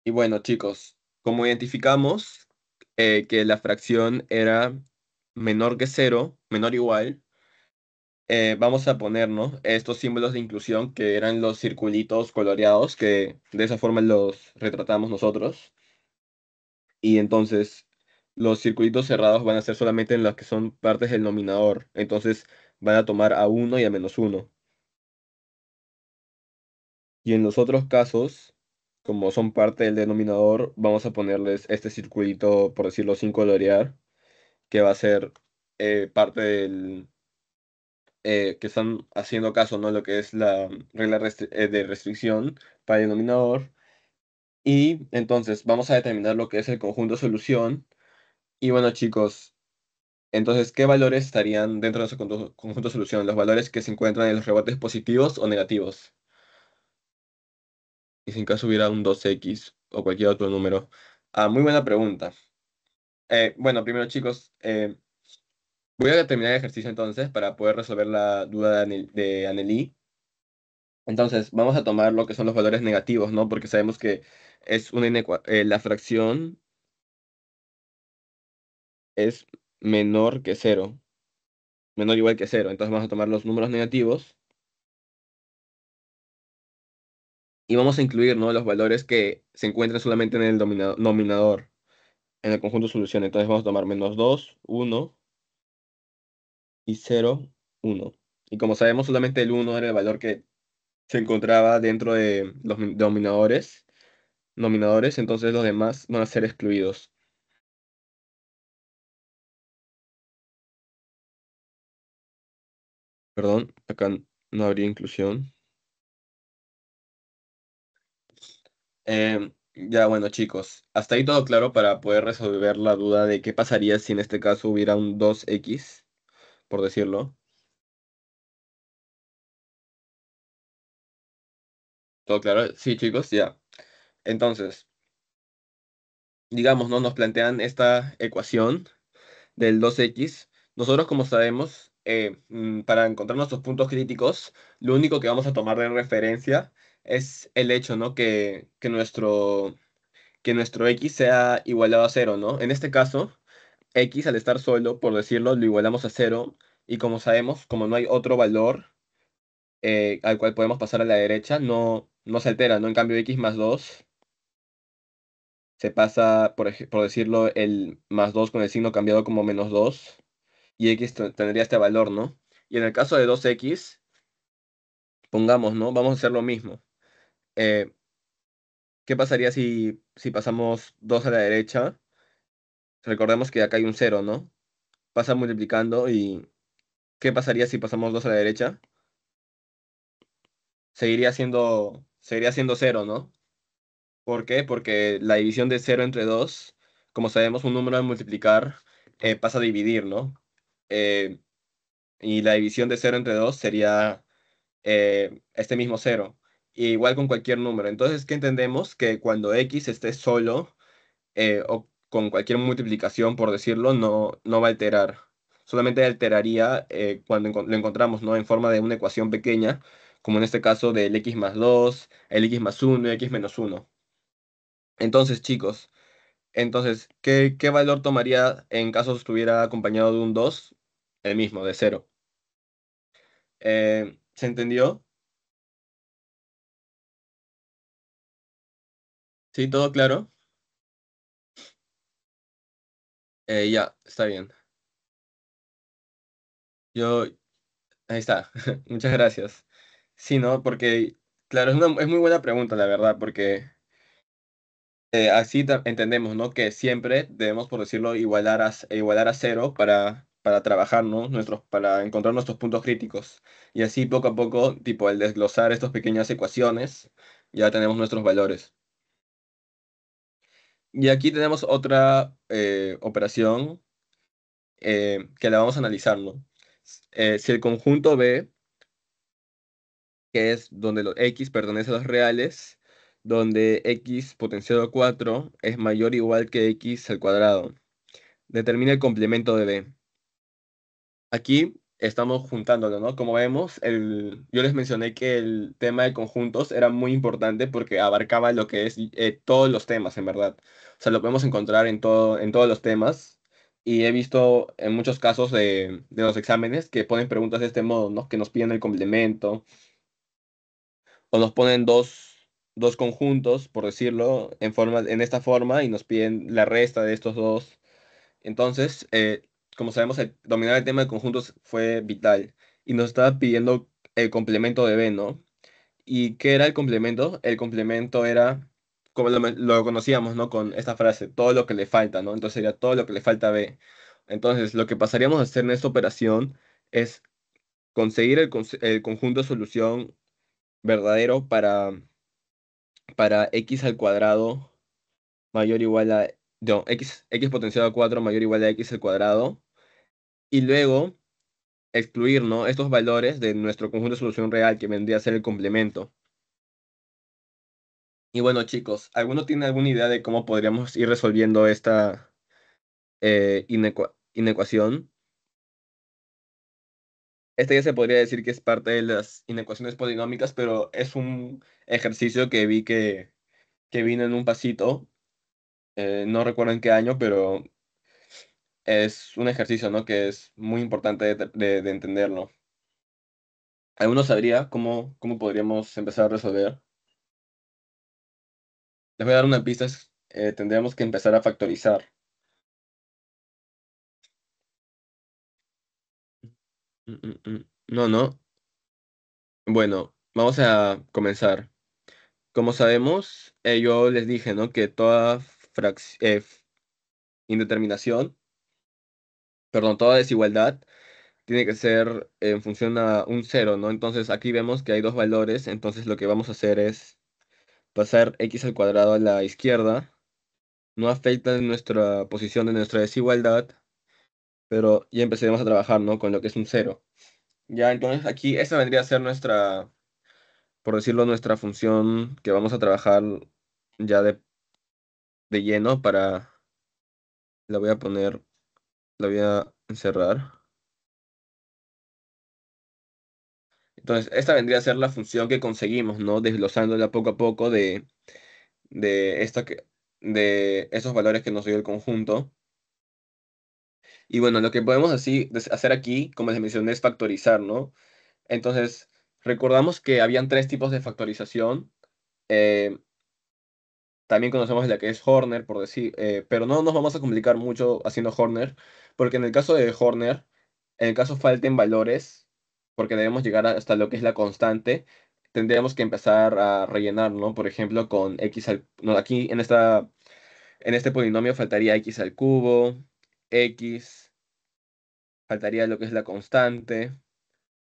Y bueno, chicos, como identificamos eh, que la fracción era menor que cero, menor o igual, eh, vamos a ponernos estos símbolos de inclusión que eran los circulitos coloreados, que de esa forma los retratamos nosotros. Y entonces los circulitos cerrados van a ser solamente en los que son partes del nominador. Entonces van a tomar a 1 y a menos 1. Y en los otros casos, como son parte del denominador, vamos a ponerles este circulito, por decirlo sin colorear, que va a ser eh, parte del... Eh, que están haciendo caso, ¿no? Lo que es la regla eh, de restricción para el denominador. Y entonces vamos a determinar lo que es el conjunto solución. Y bueno, chicos, entonces, ¿qué valores estarían dentro de ese conjunto solución? ¿Los valores que se encuentran en los rebotes positivos o negativos? y si en caso hubiera un 2X o cualquier otro número? Ah, muy buena pregunta. Eh, bueno, primero chicos, eh, voy a terminar el ejercicio entonces para poder resolver la duda de Anelí. Entonces, vamos a tomar lo que son los valores negativos, ¿no? Porque sabemos que es una eh, la fracción es menor que cero, menor o igual que cero. Entonces vamos a tomar los números negativos y vamos a incluir ¿no? los valores que se encuentran solamente en el nominador, en el conjunto solución. Entonces vamos a tomar menos 2, 1 y 0, 1. Y como sabemos, solamente el 1 era el valor que se encontraba dentro de los denominadores nominadores, entonces los demás van a ser excluidos. Perdón, acá no habría inclusión. Em, ya bueno chicos, hasta ahí todo claro para poder resolver la duda de qué pasaría si en este caso hubiera un 2x, por decirlo. ¿Todo claro? Sí chicos, ya. Entonces, digamos, ¿no? Nos plantean esta ecuación del 2x. Nosotros como sabemos, eh, mm, para encontrar nuestros puntos críticos, lo único que vamos a tomar de referencia es el hecho, ¿no? Que, nuestro, que nuestro x sea igualado a cero, ¿no? En este caso, x al estar solo, por decirlo, lo igualamos a cero y como sabemos, como no hay otro valor eh, al cual podemos pasar a la derecha, no, no se altera, ¿no? En cambio, x más 2 se pasa, por, por decirlo, el más 2 con el signo cambiado como menos 2 y x tendría este valor, ¿no? Y en el caso de 2x, pongamos, ¿no? Vamos a hacer lo mismo. Eh, ¿qué pasaría si, pasamos 2 a la derecha? Recordemos que acá hay un 0, ¿no? Pasa multiplicando y ¿qué pasaría si pasamos 2 a la derecha? Seguiría siendo, seguiría siendo 0, ¿no? ¿Por qué? Porque la división de 0 entre 2, como sabemos, un número al multiplicar eh, pasa a dividir, ¿no? Eh, y la división de 0 entre 2 sería este mismo 0 igual con cualquier número. Entonces, ¿qué entendemos? Que cuando x esté solo eh, o con cualquier multiplicación, por decirlo, no, no va a alterar. Solamente alteraría eh, cuando lo encontramos ¿no? en forma de una ecuación pequeña, como en este caso del x más 2, el x más 1 y x menos 1. Entonces, chicos, entonces, ¿qué, valor tomaría en caso estuviera acompañado de un 2? El mismo, de 0. Eh, ¿Se entendió? Sí, todo claro. Eh, ya, está bien. Yo, ahí está. <laughs> Muchas gracias. Sí, ¿no? Porque, claro, es una muy buena pregunta, la verdad, porque eh, así entendemos, ¿no? Que siempre debemos, por decirlo, igualar a, igualar a cero para, para trabajar, ¿no? Nuestros, para encontrar nuestros puntos críticos. Y así poco a poco, tipo, al desglosar estas pequeñas ecuaciones, ya tenemos nuestros valores. Y aquí tenemos otra eh, operación eh, que la vamos a analizar, eh, si el conjunto B, que es donde los X pertenece a los reales, donde X potenciado a 4 es mayor o igual que X al cuadrado, determina el complemento de B. Aquí estamos juntándolo, ¿no? Como vemos, el, yo les mencioné que el tema de conjuntos era muy importante porque abarcaba lo que es eh, todos los temas, en verdad. O sea, lo podemos encontrar en, todo, en todos los temas. Y he visto en muchos casos de, los exámenes que ponen preguntas de este modo, ¿no? Que nos piden el complemento o nos ponen dos, conjuntos, por decirlo, en, forma, en esta forma y nos piden la resta de estos dos. Entonces, eh, como sabemos, dominar el tema de conjuntos fue vital y nos estaba pidiendo el complemento de B, ¿no? ¿Y qué era el complemento? El complemento era, como lo, conocíamos, ¿no? Con esta frase, todo lo que le falta, ¿no? Entonces sería todo lo que le falta a B. Entonces, lo que pasaríamos a hacer en esta operación es conseguir el, conjunto de solución verdadero para, para x al cuadrado mayor o igual a... No, x, x a 4 mayor o igual a x al cuadrado y luego excluir estos valores de nuestro conjunto de solución real que vendría a ser el complemento. Y bueno, chicos, ¿alguno tiene alguna idea de cómo podríamos ir resolviendo esta eh, inecuación? Este ya se podría decir que es parte de las inecuaciones polinómicas, pero es un ejercicio que vi que, que vino en un pasito. Eh, no recuerdo en qué año, pero es un ejercicio, ¿no? Que es muy importante de, entenderlo. ¿Alguno sabría cómo, cómo podríamos empezar a resolver? Les voy a dar una pista, eh, tendríamos que empezar a factorizar. Mm, mm, mm, no, no. Bueno, vamos a comenzar. Como sabemos, eh, yo les dije, ¿no? Que toda eh, indeterminación perdón, toda desigualdad tiene que ser en función a un cero, ¿no? Entonces aquí vemos que hay dos valores, entonces lo que vamos a hacer es pasar x al cuadrado a la izquierda, no afecta nuestra posición de nuestra desigualdad, pero ya empezaremos a trabajar, ¿no? Con lo que es un cero. Ya, entonces aquí esta vendría a ser nuestra, por decirlo, nuestra función que vamos a trabajar ya de, de lleno para, la voy a poner la voy a encerrar. Entonces, esta vendría a ser la función que conseguimos, ¿no? Desglosándola poco a poco de, de, que, de esos valores que nos dio el conjunto. Y bueno, lo que podemos así, hacer aquí, como les mencioné, es factorizar, ¿no? Entonces, recordamos que habían tres tipos de factorización. Eh, también conocemos la que es Horner, por decir, eh, pero no nos vamos a complicar mucho haciendo Horner. Porque en el caso de Horner, en el caso falten valores, porque debemos llegar hasta lo que es la constante, tendríamos que empezar a rellenar, ¿no? Por ejemplo, con x al... No, aquí en, esta, en este polinomio faltaría x al cubo, x, faltaría lo que es la constante.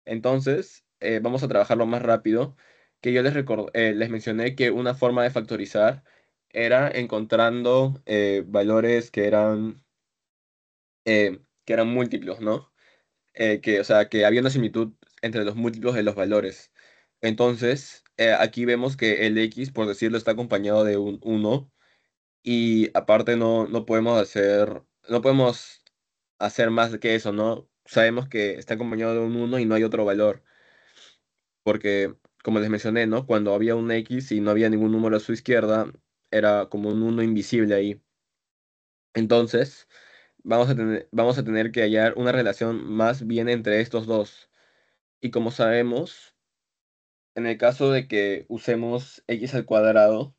Entonces, eh, vamos a trabajarlo más rápido, que yo les, record, eh, les mencioné que una forma de factorizar era encontrando eh, valores que eran eh, que eran múltiplos, ¿no? Eh, que, o sea, que había una similitud entre los múltiplos de los valores. Entonces, eh, aquí vemos que el x, por decirlo, está acompañado de un 1 y aparte no, no podemos hacer, no podemos hacer más que eso, ¿no? Sabemos que está acompañado de un 1 y no hay otro valor. Porque, como les mencioné, ¿no? Cuando había un x y no había ningún número a su izquierda, era como un 1 invisible ahí. Entonces, vamos a, tener, vamos a tener que hallar una relación más bien entre estos dos. Y como sabemos, en el caso de que usemos x al cuadrado,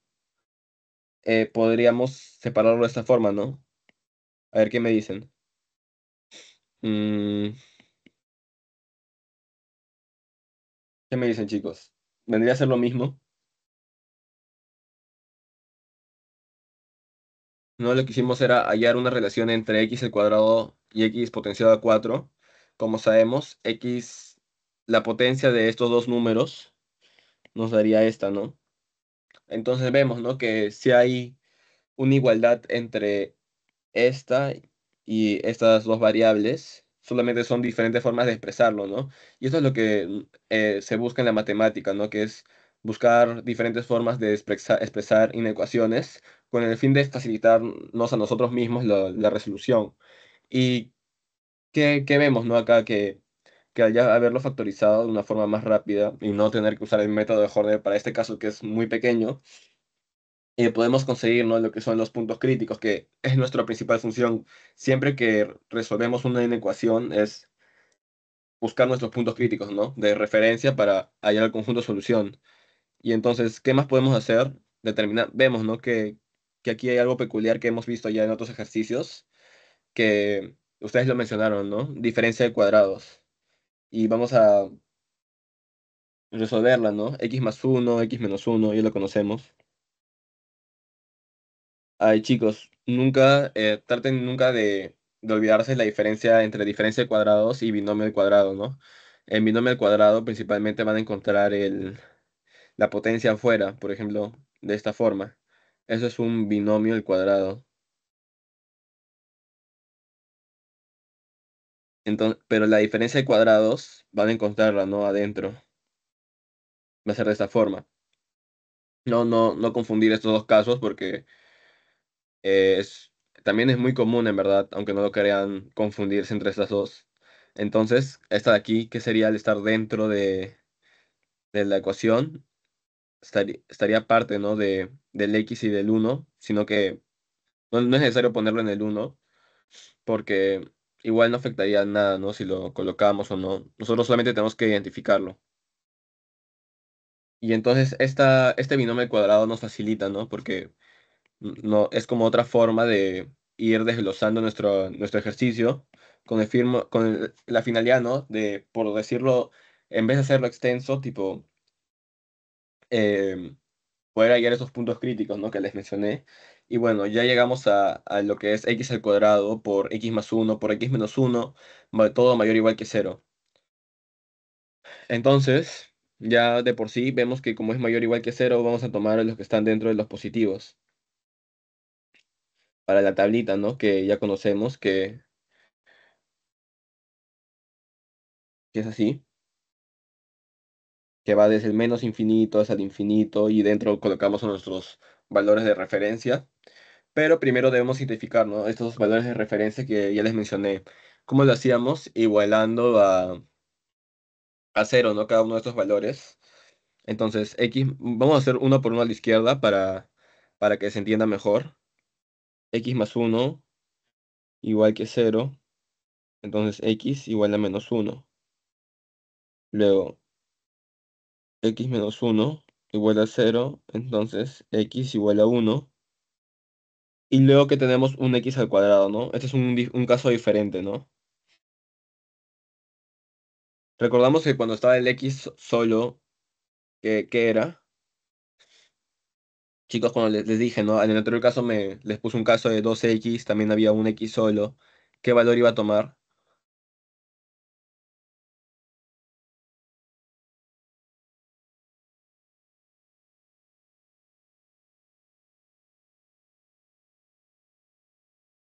eh, podríamos separarlo de esta forma, ¿no? A ver qué me dicen. Mm. ¿Qué me dicen, chicos? ¿Vendría a ser lo mismo? Lo que hicimos era hallar una relación entre x al cuadrado y x potenciado a 4. Como sabemos, x, la potencia de estos dos números nos daría esta, ¿no? Entonces vemos, ¿no? Que si hay una igualdad entre esta y estas dos variables, solamente son diferentes formas de expresarlo, ¿no? Y eso es lo que eh, se busca en la matemática, ¿no? Que es buscar diferentes formas de expresar inecuaciones con el fin de facilitarnos a nosotros mismos la, resolución. ¿Y qué, vemos no acá? Que, que al ya haberlo factorizado de una forma más rápida y no tener que usar el método de Jordan para este caso que es muy pequeño, eh, podemos conseguir lo que son los puntos críticos, que es nuestra principal función. Siempre que resolvemos una inecuación es buscar nuestros puntos críticos, ¿no? De referencia para hallar el conjunto de solución. Y entonces, ¿qué más podemos hacer? Determinar, vemos, ¿no? Que, que aquí hay algo peculiar que hemos visto ya en otros ejercicios, que ustedes lo mencionaron, ¿no? Diferencia de cuadrados. Y vamos a resolverla, ¿no? X más 1, X menos 1, ya lo conocemos. Ay, chicos, nunca, eh, traten nunca de, de olvidarse la diferencia entre diferencia de cuadrados y binomio de cuadrado, ¿no? En binomio al cuadrado principalmente van a encontrar el, la potencia afuera, por ejemplo, de esta forma. Eso es un binomio al cuadrado. pero la diferencia de cuadrados van a encontrarla, ¿no? Adentro. Va a ser de esta forma. No, no, no confundir estos dos casos porque eh, es, también es muy común, en verdad, aunque no lo querían confundirse entre estas dos. Entonces, esta de aquí, que sería el estar dentro de, de la ecuación, estaría, estaría aparte ¿no? de, del X y del 1, sino que no, es necesario ponerlo en el 1, porque igual no afectaría nada ¿no? si lo colocamos o no. Nosotros solamente tenemos que identificarlo. Y entonces esta, este binomio cuadrado nos facilita, ¿no? Porque no, es como otra forma de ir desglosando nuestro, nuestro ejercicio con, el firmo, con la finalidad, ¿no? De, por decirlo, en vez de hacerlo extenso, tipo, Em, poder hallar esos puntos críticos ¿no? que les mencioné. Y bueno, ya llegamos a, lo que es x al cuadrado por x más 1 por x menos 1, todo mayor o igual que 0. Entonces, ya de por sí vemos que como es mayor o igual que 0, vamos a tomar los que están dentro de los positivos. Para la tablita, ¿no? Que ya conocemos que es así que va desde el menos infinito hasta el infinito y dentro colocamos nuestros valores de referencia. Pero primero debemos identificar estos valores de referencia que ya les mencioné. ¿Cómo lo hacíamos? Igualando a, a cero ¿no? cada uno de estos valores. Entonces, x, vamos a hacer uno por uno a la izquierda para, para que se entienda mejor. x más uno igual que cero. Entonces, x igual a menos uno. Luego, x menos 1 igual a 0, entonces x igual a 1. Y luego que tenemos un x al cuadrado, ¿no? Este es un, caso diferente, ¿no? Recordamos que cuando estaba el x solo, ¿qué, era? Chicos, cuando les, dije, ¿no? En el anterior caso me les puse un caso de 2x, también había un x solo. ¿Qué valor iba a tomar?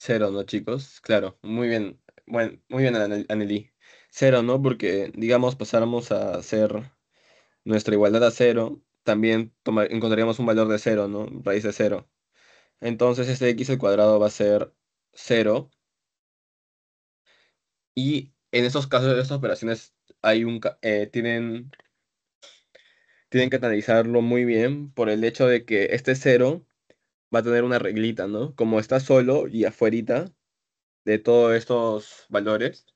Cero, ¿no, chicos? Claro, muy bien. Bueno, muy bien, Cero, ¿no? Porque, digamos, pasáramos a hacer nuestra igualdad a cero, también encontraríamos un valor de cero, ¿no? Raíz de cero. Entonces, este x al cuadrado va a ser cero. Y en estos casos, estas operaciones hay un, eh, tienen, tienen que analizarlo muy bien por el hecho de que este cero va a tener una reglita, ¿no? Como está solo y afuerita de todos estos valores,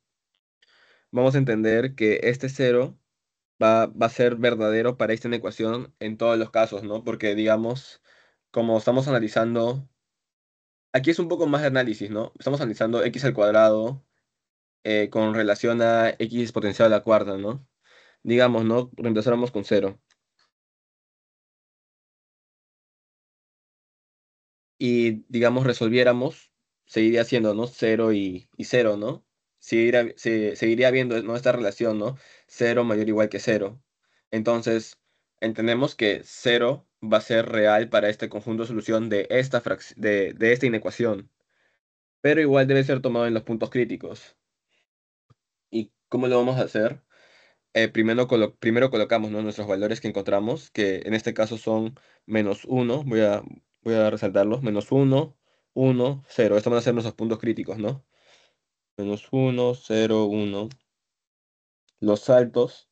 vamos a entender que este cero va, a ser verdadero para esta ecuación en todos los casos, ¿no? Porque digamos, como estamos analizando, aquí es un poco más de análisis, ¿no? Estamos analizando x al cuadrado eh, con relación a x potencial a la cuarta, ¿no? Digamos, ¿no? reemplazamos con cero. y, digamos, resolviéramos, seguiría siendo, ¿no? Cero y, cero, ¿no? Seguiría, habiendo, seguiría viendo esta relación, ¿no? Cero mayor igual que cero. Entonces, entendemos que cero va a ser real para este conjunto de solución de esta, de, de esta inecuación, pero igual debe ser tomado en los puntos críticos. ¿Y cómo lo vamos a hacer? Eh, primero, colocamos ¿no? nuestros valores que encontramos, que en este caso son menos 1, voy a, voy a resaltarlos, menos 1, 1, 0. Estos van a ser nuestros puntos críticos, ¿no? Menos 1, 0, 1. Los saltos.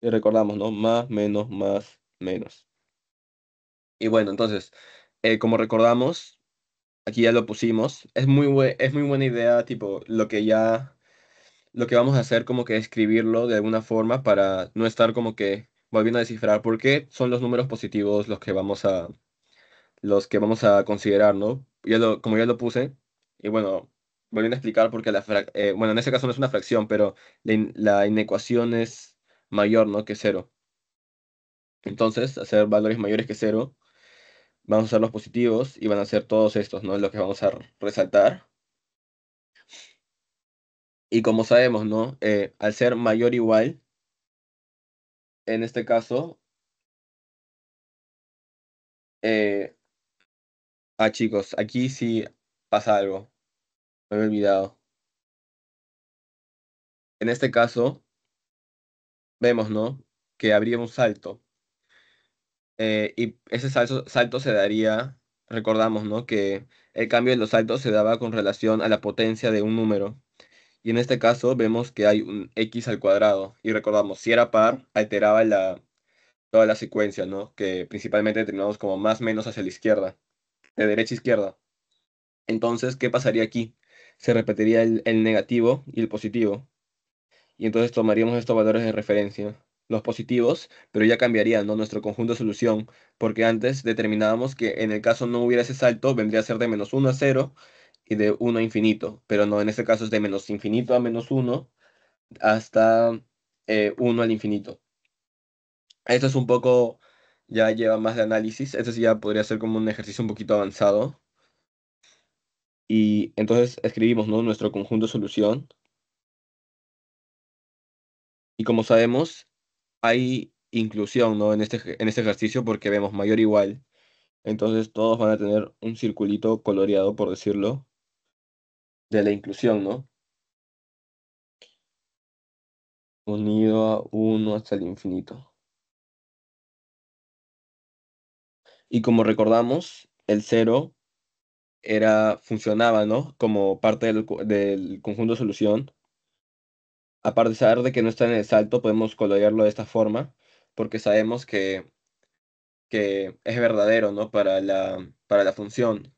Y recordamos, ¿no? Más, menos, más, menos. Y bueno, entonces, eh, como recordamos, aquí ya lo pusimos. Es muy, es muy buena idea, tipo, lo que ya, lo que vamos a hacer, como que escribirlo de alguna forma para no estar como que volviendo a descifrar por qué son los números positivos los que vamos a, los que vamos a considerar, ¿no? como ya lo puse, y bueno, volviendo a explicar porque la, eh, bueno, en este caso no es una fracción, pero la, inecuación es mayor, ¿no? Que cero. Entonces, hacer valores mayores que cero, vamos a ser los positivos y van a ser todos estos, ¿no? Es Los que vamos a resaltar. Y como sabemos, ¿no? Eh, al ser mayor o igual, en este caso eh, ah chicos aquí sí pasa algo me he olvidado en este caso vemos no que habría un salto eh, y ese salto, se daría recordamos no que el cambio de los saltos se daba con relación a la potencia de un número y en este caso vemos que hay un x al cuadrado. Y recordamos, si era par, alteraba toda la secuencia, ¿no? Que principalmente determinamos como más menos hacia la izquierda, de derecha a izquierda. Entonces, ¿qué pasaría aquí? Se repetiría el, negativo y el positivo. Y entonces tomaríamos estos valores de referencia, los positivos, pero ya cambiaría ¿no? nuestro conjunto de solución, porque antes determinábamos que en el caso no hubiera ese salto, vendría a ser de menos 1 a 0, y de 1 a infinito, pero no, en este caso es de menos infinito a menos 1 hasta 1 eh, al infinito. Esto es un poco, ya lleva más de análisis, esto sí ya podría ser como un ejercicio un poquito avanzado. Y entonces escribimos ¿no? nuestro conjunto de solución. Y como sabemos, hay inclusión ¿no? en, este, en este ejercicio porque vemos mayor o igual. Entonces todos van a tener un circulito coloreado, por decirlo, de la inclusión, ¿no? Unido a uno hasta el infinito. Y como recordamos, el cero era, funcionaba, ¿no? Como parte del, conjunto de solución. de saber de que no está en el salto, podemos colorearlo de esta forma, porque sabemos que, que es verdadero, ¿no? Para la, para la función.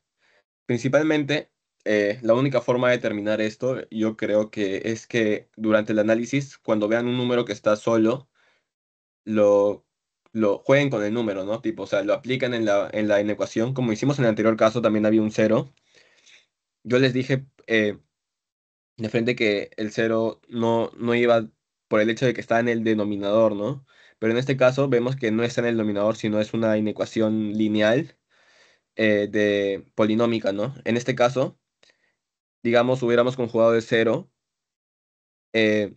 Principalmente eh, la única forma de terminar esto, yo creo que es que durante el análisis, cuando vean un número que está solo, lo, lo jueguen con el número, ¿no? Tipo, o sea, lo aplican en la, en inecuación. Como hicimos en el anterior caso, también había un cero. Yo les dije eh, de frente que el cero no, no iba por el hecho de que está en el denominador, ¿no? Pero en este caso vemos que no está en el denominador, sino es una inecuación lineal eh, de polinómica, ¿no? En este caso, digamos, hubiéramos conjugado de cero, eh,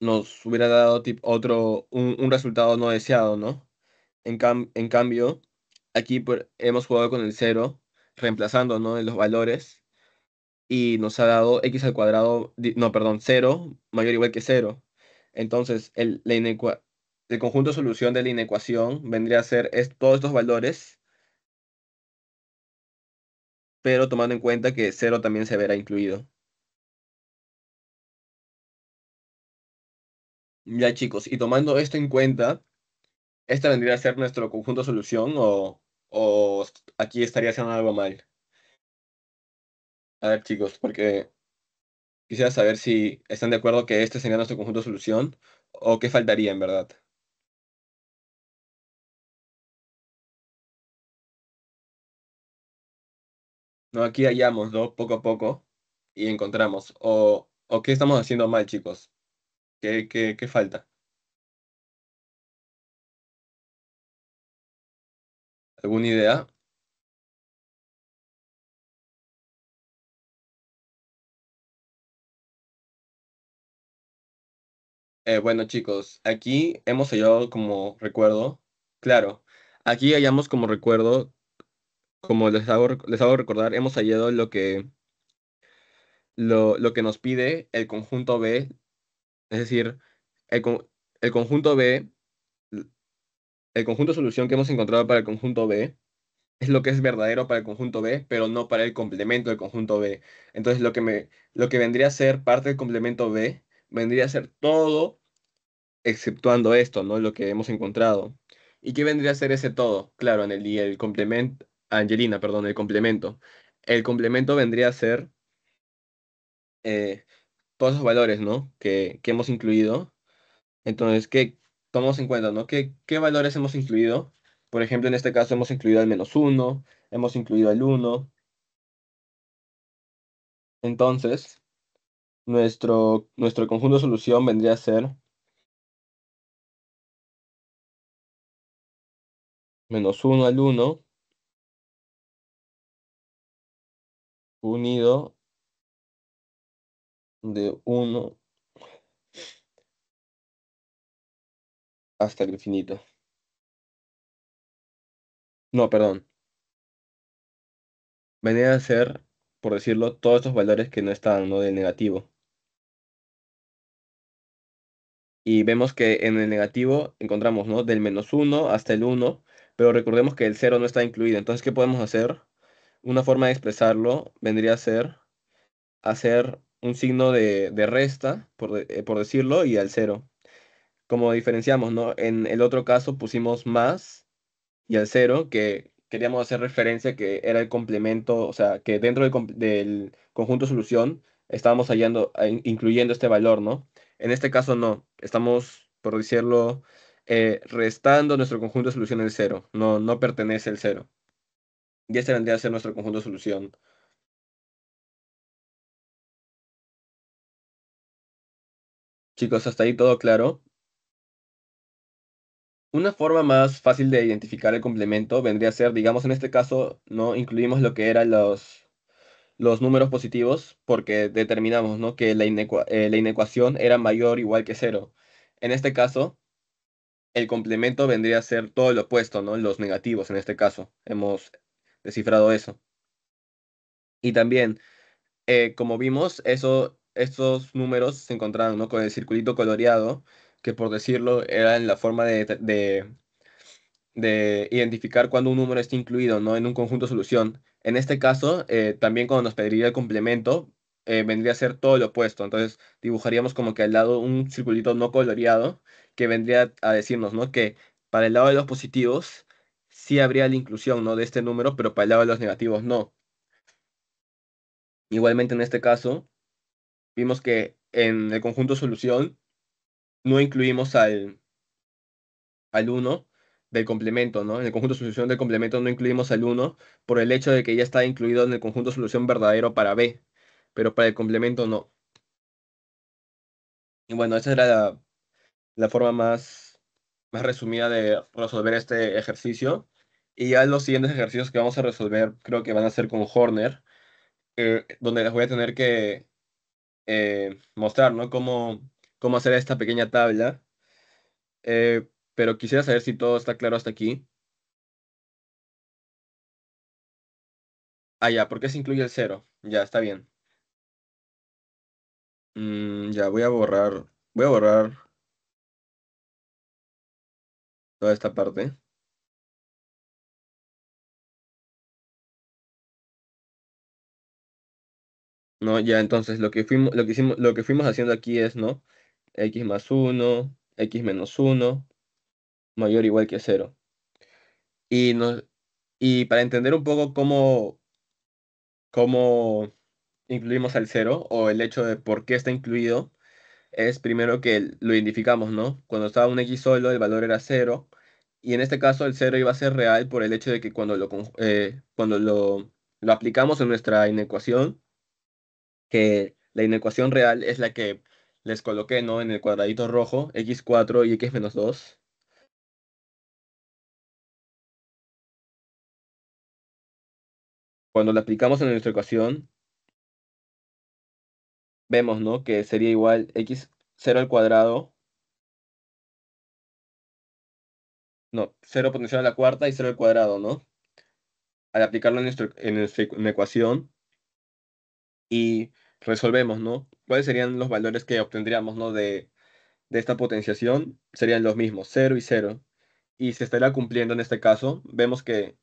nos hubiera dado otro, un, resultado no deseado, ¿no? En, en cambio, aquí pues, hemos jugado con el cero, reemplazando, ¿no? los valores, y nos ha dado x al cuadrado, no, perdón, cero, mayor o igual que cero. Entonces, el, la conjunto de solución de la inecuación vendría a ser todos estos valores pero tomando en cuenta que cero también se verá incluido. Ya chicos, y tomando esto en cuenta, ¿esta vendría a ser nuestro conjunto solución o, o aquí estaría haciendo algo mal? A ver chicos, porque quisiera saber si están de acuerdo que este sería nuestro conjunto solución o qué faltaría en verdad. ¿no? Aquí hallamos, Poco a poco y encontramos. O, o qué estamos haciendo mal, chicos. ¿Qué, falta? ¿Alguna idea? Eh, bueno chicos, aquí hemos hallado como recuerdo, claro, aquí hallamos como recuerdo como les hago, les hago recordar, hemos hallado lo que, lo, que nos pide el conjunto B, es decir, el, conjunto B, el conjunto solución que hemos encontrado para el conjunto B es lo que es verdadero para el conjunto B, pero no para el complemento del conjunto B. Entonces lo que, me, lo que vendría a ser parte del complemento B vendría a ser todo exceptuando esto, ¿no? Lo que hemos encontrado. ¿Y qué vendría a ser ese todo? Claro, en el, el complemento, Angelina, perdón, el complemento. El complemento vendría a ser eh, todos los valores, ¿no? Que, que, hemos incluido. Entonces, ¿qué tomamos en cuenta, ¿no? ¿Qué, ¿Qué valores hemos incluido? Por ejemplo, en este caso hemos incluido el menos uno, hemos incluido el 1. Entonces, nuestro, nuestro conjunto de solución vendría a ser menos 1 al 1 unido de 1 hasta el infinito. No, perdón. Venía a ser, por decirlo, todos estos valores que no están, ¿no? Del negativo. Y vemos que en el negativo encontramos, ¿no? Del menos 1 hasta el 1, pero recordemos que el 0 no está incluido. Entonces, ¿qué podemos hacer? una forma de expresarlo vendría a ser hacer un signo de, resta, eh, por, decirlo, y al cero. Como diferenciamos, ¿no? En el otro caso pusimos más y al cero, que queríamos hacer referencia que era el complemento, o sea, que dentro del, conjunto conjunto solución estábamos hallando, incluyendo este valor, ¿no? En este caso no, estamos, por decirlo, eh, restando nuestro conjunto de solución al cero, no, no pertenece al cero. Y este vendría a ser nuestro conjunto de solución. Chicos, hasta ahí todo claro. Una forma más fácil de identificar el complemento vendría a ser, digamos en este caso, no incluimos lo que eran los, los números positivos porque determinamos ¿no? que la, eh, inecuación era mayor o igual que cero. En este caso, el complemento vendría a ser todo lo opuesto, ¿no? los negativos en este caso. Hemos descifrado eso. Y también, eh, como vimos, eso, estos números se encontraron ¿no? con el circulito coloreado, que por decirlo era en la forma de, de, identificar cuando un número está incluido ¿no? en un conjunto solución. En este caso, eh, también cuando nos pediría el complemento, eh, vendría a ser todo lo opuesto. Entonces dibujaríamos como que al lado un circulito no coloreado que vendría a decirnos ¿no? que para el lado de los positivos sí habría la inclusión ¿no? de este número, pero para el lado de los negativos no. Igualmente en este caso, vimos que en el conjunto solución no incluimos al, al 1 del complemento, ¿no? En el conjunto solución del complemento no incluimos al 1 por el hecho de que ya está incluido en el conjunto solución verdadero para B, pero para el complemento no. Y bueno, esa era la, la forma más más resumida de resolver este ejercicio. Y ya los siguientes ejercicios que vamos a resolver creo que van a ser con Horner, eh, donde les voy a tener que eh, mostrar ¿no? cómo, hacer esta pequeña tabla. Eh, pero quisiera saber si todo está claro hasta aquí. Ah, ya, ¿por qué se incluye el cero? Ya, está bien. Mm, ya, voy a borrar, voy a borrar toda esta parte. ¿No? Ya entonces lo que fuimos, lo que hicimos, lo que fuimos haciendo aquí es, ¿no? X más 1, X menos 1, mayor o igual que 0. Y, y para entender un poco cómo, cómo incluimos al 0 o el hecho de por qué está incluido, es primero que lo identificamos, ¿no? Cuando estaba un x solo, el valor era 0, y en este caso el 0 iba a ser real por el hecho de que cuando lo, eh, cuando lo, lo aplicamos en nuestra inecuación, que la inecuación real es la que les coloqué, ¿no? En el cuadradito rojo, x4 y x menos 2. Cuando la aplicamos en nuestra ecuación, vemos, ¿no? Que sería igual x0 al cuadrado. No, 0 potencial a la cuarta y 0 al cuadrado, ¿no? Al aplicarlo en, nuestro, en nuestra ecuación y resolvemos, ¿no? ¿Cuáles serían los valores que obtendríamos, ¿no? De, de esta potenciación serían los mismos, 0 y 0. Y se estaría cumpliendo en este caso. Vemos que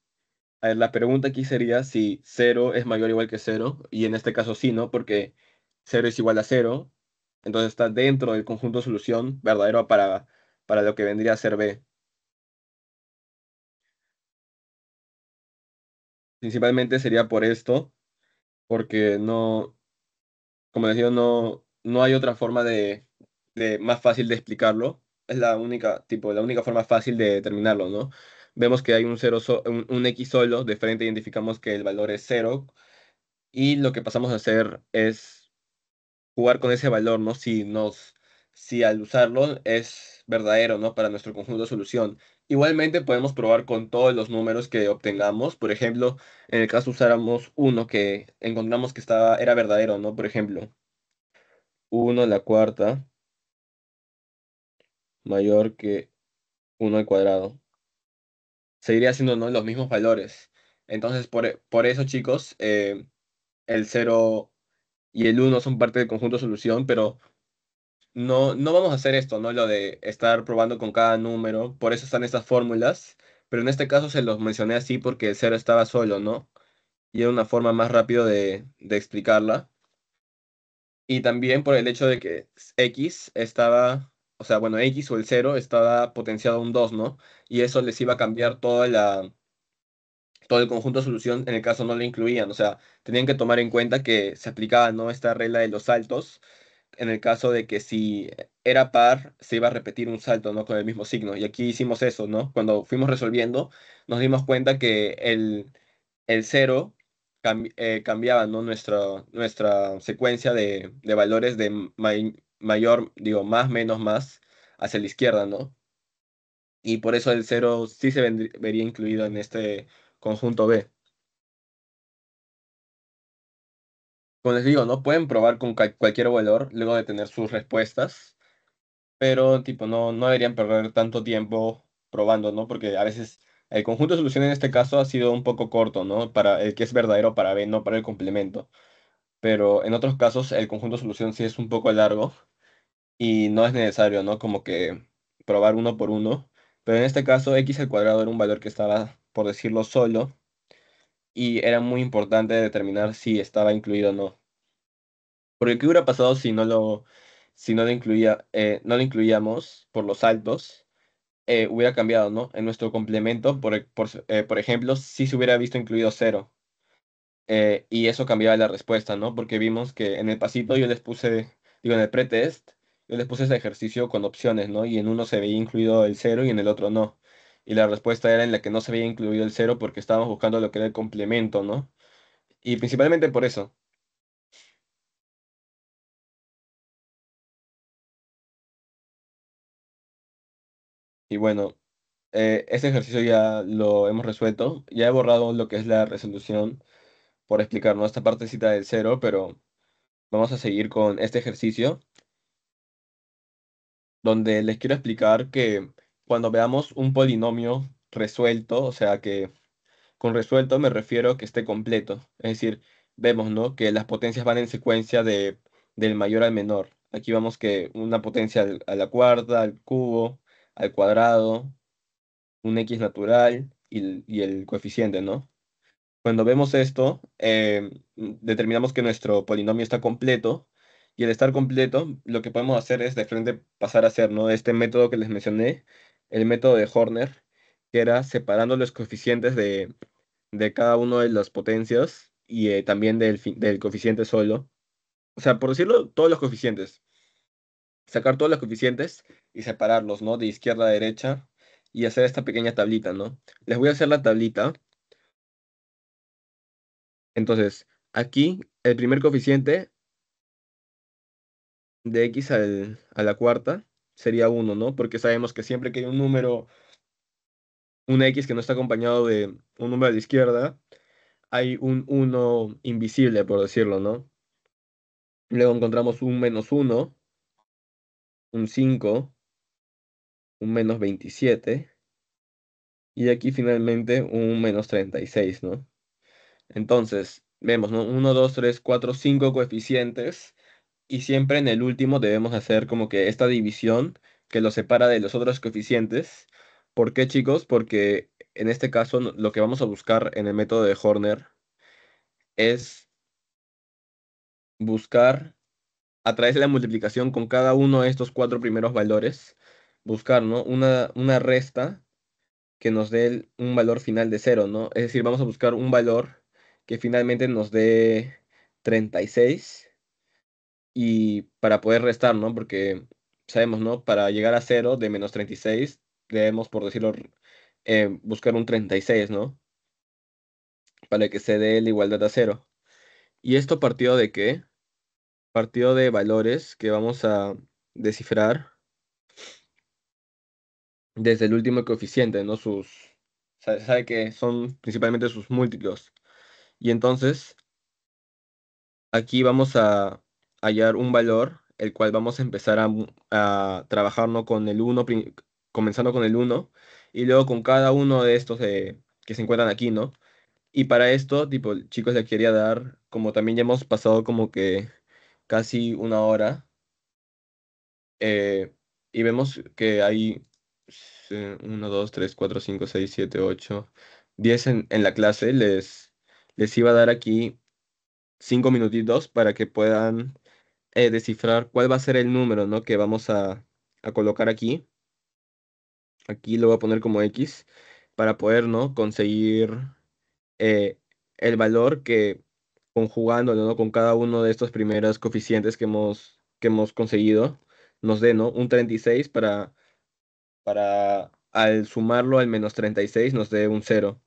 a ver, la pregunta aquí sería si 0 es mayor o igual que 0. Y en este caso sí, ¿no? Porque 0 es igual a 0, entonces está dentro del conjunto solución verdadero para, para lo que vendría a ser B. Principalmente sería por esto, porque no, como decía no, no hay otra forma de, más fácil de explicarlo. Es la única, tipo, la única forma fácil de determinarlo, ¿no? Vemos que hay un, cero un X solo, de frente identificamos que el valor es 0, y lo que pasamos a hacer es jugar con ese valor, ¿no? Si nos, si al usarlo es verdadero, ¿no? Para nuestro conjunto de solución. Igualmente podemos probar con todos los números que obtengamos. Por ejemplo, en el caso usáramos uno que encontramos que estaba, era verdadero, ¿no? Por ejemplo, 1 la cuarta mayor que 1 al cuadrado. Seguiría siendo ¿no? los mismos valores. Entonces, por, eso, chicos, eh, el 0 y el 1 son parte del conjunto solución, pero no, no vamos a hacer esto, ¿no? Lo de estar probando con cada número, por eso están estas fórmulas, pero en este caso se los mencioné así porque el 0 estaba solo, ¿no? Y era una forma más rápida de, de explicarla. Y también por el hecho de que X estaba, o sea, bueno, X o el 0 estaba potenciado a un 2, ¿no? Y eso les iba a cambiar toda la, todo el conjunto de solución en el caso no lo incluían. O sea, tenían que tomar en cuenta que se aplicaba ¿no? esta regla de los saltos en el caso de que si era par, se iba a repetir un salto ¿no? con el mismo signo. Y aquí hicimos eso, ¿no? Cuando fuimos resolviendo, nos dimos cuenta que el, el cero eh, cambiaba ¿no? nuestra, nuestra secuencia de, de valores de mayor, digo, más, menos, más, hacia la izquierda, ¿no? Y por eso el cero sí se vería incluido en este conjunto B. Como les digo, no pueden probar con cualquier valor luego de tener sus respuestas, pero tipo no, no deberían perder tanto tiempo probando, ¿no? Porque a veces el conjunto de solución en este caso ha sido un poco corto, ¿no? Para el que es verdadero para B, no para el complemento. Pero en otros casos el conjunto de solución sí es un poco largo y no es necesario, ¿no? Como que probar uno por uno. Pero en este caso x al cuadrado era un valor que estaba por decirlo solo, y era muy importante determinar si estaba incluido o no. Porque qué hubiera pasado si no lo, si no lo incluía, eh, no lo incluíamos por los altos? Eh, hubiera cambiado, ¿no? En nuestro complemento, por, e, eh, por ejemplo, si se hubiera visto incluido cero. y eso cambiaba la respuesta, ¿no? Porque vimos que en el pasito yo les puse, digo, en el pretest, yo les puse ese ejercicio con opciones, ¿no? Y en uno se veía incluido el cero y en el otro no y la respuesta era en la que no se había incluido el cero porque estábamos buscando lo que era el complemento, ¿no? Y principalmente por eso. Y bueno, eh, este ejercicio ya lo hemos resuelto. Ya he borrado lo que es la resolución por explicarnos esta partecita del cero, pero vamos a seguir con este ejercicio donde les quiero explicar que cuando veamos un polinomio resuelto, o sea que con resuelto me refiero que esté completo. Es decir, vemos que las potencias van en secuencia de, del mayor al menor. Aquí vamos que una potencia a la cuarta, al cubo, al cuadrado, un x natural y, el coeficiente, ¿no? Cuando vemos esto, eh, determinamos que nuestro polinomio está completo y al estar completo, lo que podemos hacer es de frente pasar a hacer ¿no? este método que les mencioné, el método de Horner, que era separando los coeficientes de, de cada uno de las potencias y eh, también del, del coeficiente solo. O sea, por decirlo, todos los coeficientes. Sacar todos los coeficientes y separarlos, ¿no? De izquierda a derecha y hacer esta pequeña tablita, ¿no? Les voy a hacer la tablita. Entonces, aquí el primer coeficiente de x a la cuarta sería 1, ¿no? Porque sabemos que siempre que hay un número, un X que no está acompañado de un número de la izquierda, hay un 1 invisible, por decirlo, ¿no? Luego encontramos un menos 1, un 5, un menos 27 y aquí finalmente un menos 36, ¿no? Entonces, vemos, ¿no? 1, 2, 3, 4, 5 coeficientes y siempre en el último debemos hacer como que esta división que lo separa de los otros coeficientes. ¿Por qué, chicos? Porque en este caso lo que vamos a buscar en el método de Horner es buscar a través de la multiplicación con cada uno de estos cuatro primeros valores, buscar una, una resta que nos dé un valor final de cero, ¿no? Es decir, vamos a buscar un valor que finalmente nos dé 36 y para poder restar, ¿no? Porque sabemos, ¿no? Para llegar a cero de menos 36, debemos, por decirlo, eh, buscar un 36, ¿no? Para que se dé la igualdad a cero. ¿Y esto partió de qué? Partió de valores que vamos a descifrar desde el último coeficiente, ¿no? Sus. Sabe, sabe que son principalmente sus múltiplos. Y entonces, aquí vamos a hallar un valor, el cual vamos a empezar a, a trabajarnos con el 1, comenzando con el 1, y luego con cada uno de estos eh, que se encuentran aquí, ¿no? Y para esto, tipo, chicos, les quería dar, como también ya hemos pasado como que casi una hora, eh, y vemos que hay 1, 2, 3, 4, 5, 6, 7, 8, 10 en, la clase, les, les iba a dar aquí 5 minutitos para que puedan eh, descifrar cuál va a ser el número ¿no? que vamos a, colocar aquí. Aquí lo voy a poner como X para poder ¿no? conseguir eh, el valor que conjugándolo ¿no? con cada uno de estos primeros coeficientes que hemos, que hemos conseguido nos dé ¿no? un 36 para, para al sumarlo al menos 36 nos dé un 0.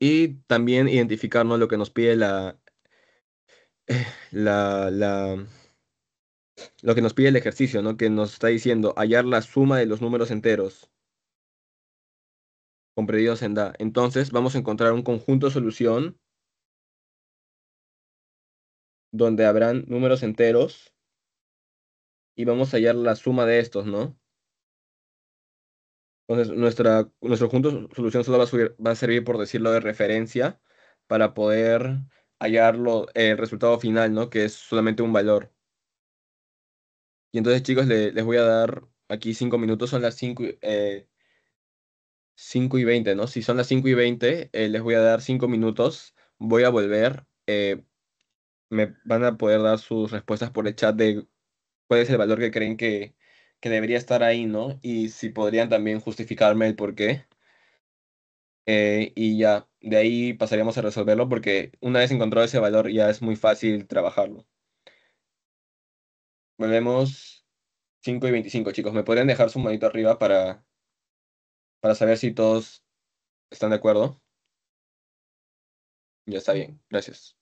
Y también identificarnos lo que nos pide la, la, la, lo que nos pide el ejercicio, ¿no? Que nos está diciendo hallar la suma de los números enteros comprendidos en DA. Entonces vamos a encontrar un conjunto de solución donde habrán números enteros y vamos a hallar la suma de estos, ¿no? Entonces, nuestra, nuestro conjunto de solución solo va a servir, por decirlo, de referencia para poder hallar eh, el resultado final, ¿no? Que es solamente un valor. Y entonces, chicos, le, les voy a dar aquí cinco minutos, son las cinco eh, y veinte, ¿no? Si son las cinco y veinte, eh, les voy a dar cinco minutos, voy a volver, me van a poder dar sus respuestas por el chat de cuál es el valor que creen que, que debería estar ahí, ¿no? Y si podrían también justificarme el por qué. Eh, y ya, de ahí pasaríamos a resolverlo porque una vez encontrado ese valor ya es muy fácil trabajarlo. Volvemos 5 y 25, chicos. ¿Me pueden dejar su manito arriba para, para saber si todos están de acuerdo? Ya está bien, gracias.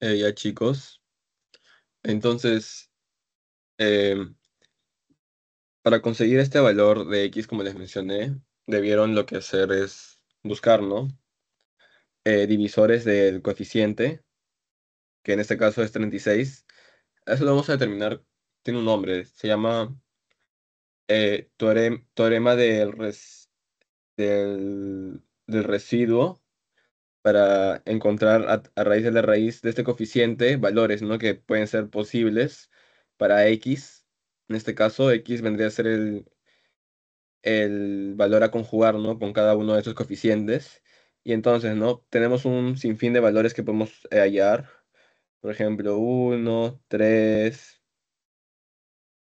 Eh, ya chicos. Entonces, em, para conseguir este valor de x, como les mencioné, debieron lo que hacer es buscar, ¿no? Eh, divisores del coeficiente, que en este caso es 36. Eso lo vamos a determinar, tiene un nombre, se llama eh, teorema del, del residuo para encontrar a, raíz de la raíz de este coeficiente valores ¿no? que pueden ser posibles para x. En este caso, x vendría a ser el, el valor a conjugar ¿no? con cada uno de esos coeficientes. Y entonces, ¿no? Tenemos un sinfín de valores que podemos eh, hallar. Por ejemplo, 1, 3,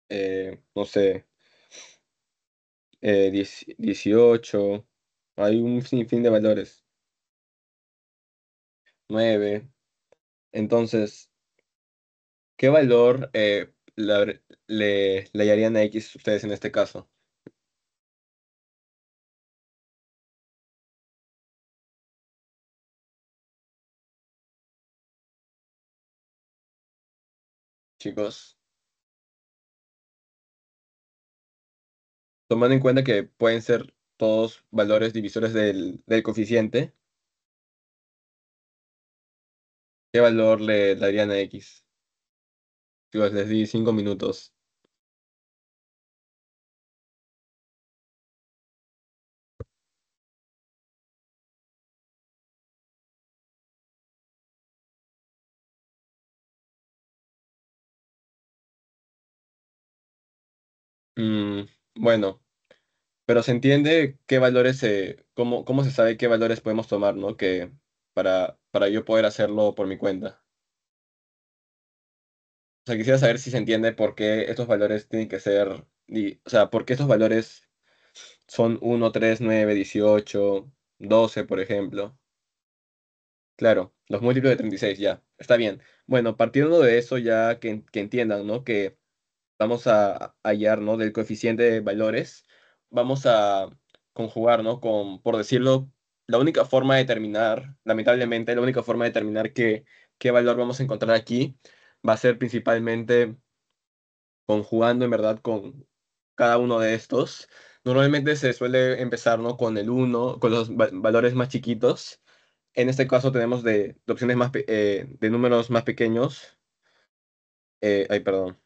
eh, no sé, eh, 18. Hay un sinfín de valores. 9. Entonces, ¿qué valor eh, le, le, hallarían a X ustedes en este caso? Chicos. Tomando en cuenta que pueden ser todos valores divisores del, del coeficiente, ¿Qué valor le darían a X? les di cinco minutos. Mm, bueno, pero se entiende qué valores, se, cómo, cómo se sabe qué valores podemos tomar, ¿no? Que para, yo poder hacerlo por mi cuenta. O sea, quisiera saber si se entiende por qué estos valores tienen que ser, y, o sea, por qué estos valores son 1, 3, 9, 18, 12, por ejemplo. Claro, los múltiplos de 36, ya, está bien. Bueno, partiendo de eso, ya que, que entiendan, ¿no? Que vamos a hallar, ¿no? Del coeficiente de valores, vamos a conjugar, ¿no? Con, por decirlo, la única forma de determinar, lamentablemente, la única forma de determinar qué, qué valor vamos a encontrar aquí va a ser principalmente conjugando en verdad con cada uno de estos. Normalmente se suele empezar ¿no? con el 1, con los valores más chiquitos. En este caso tenemos de, opciones más, eh, de números más pequeños. Eh, ay, perdón.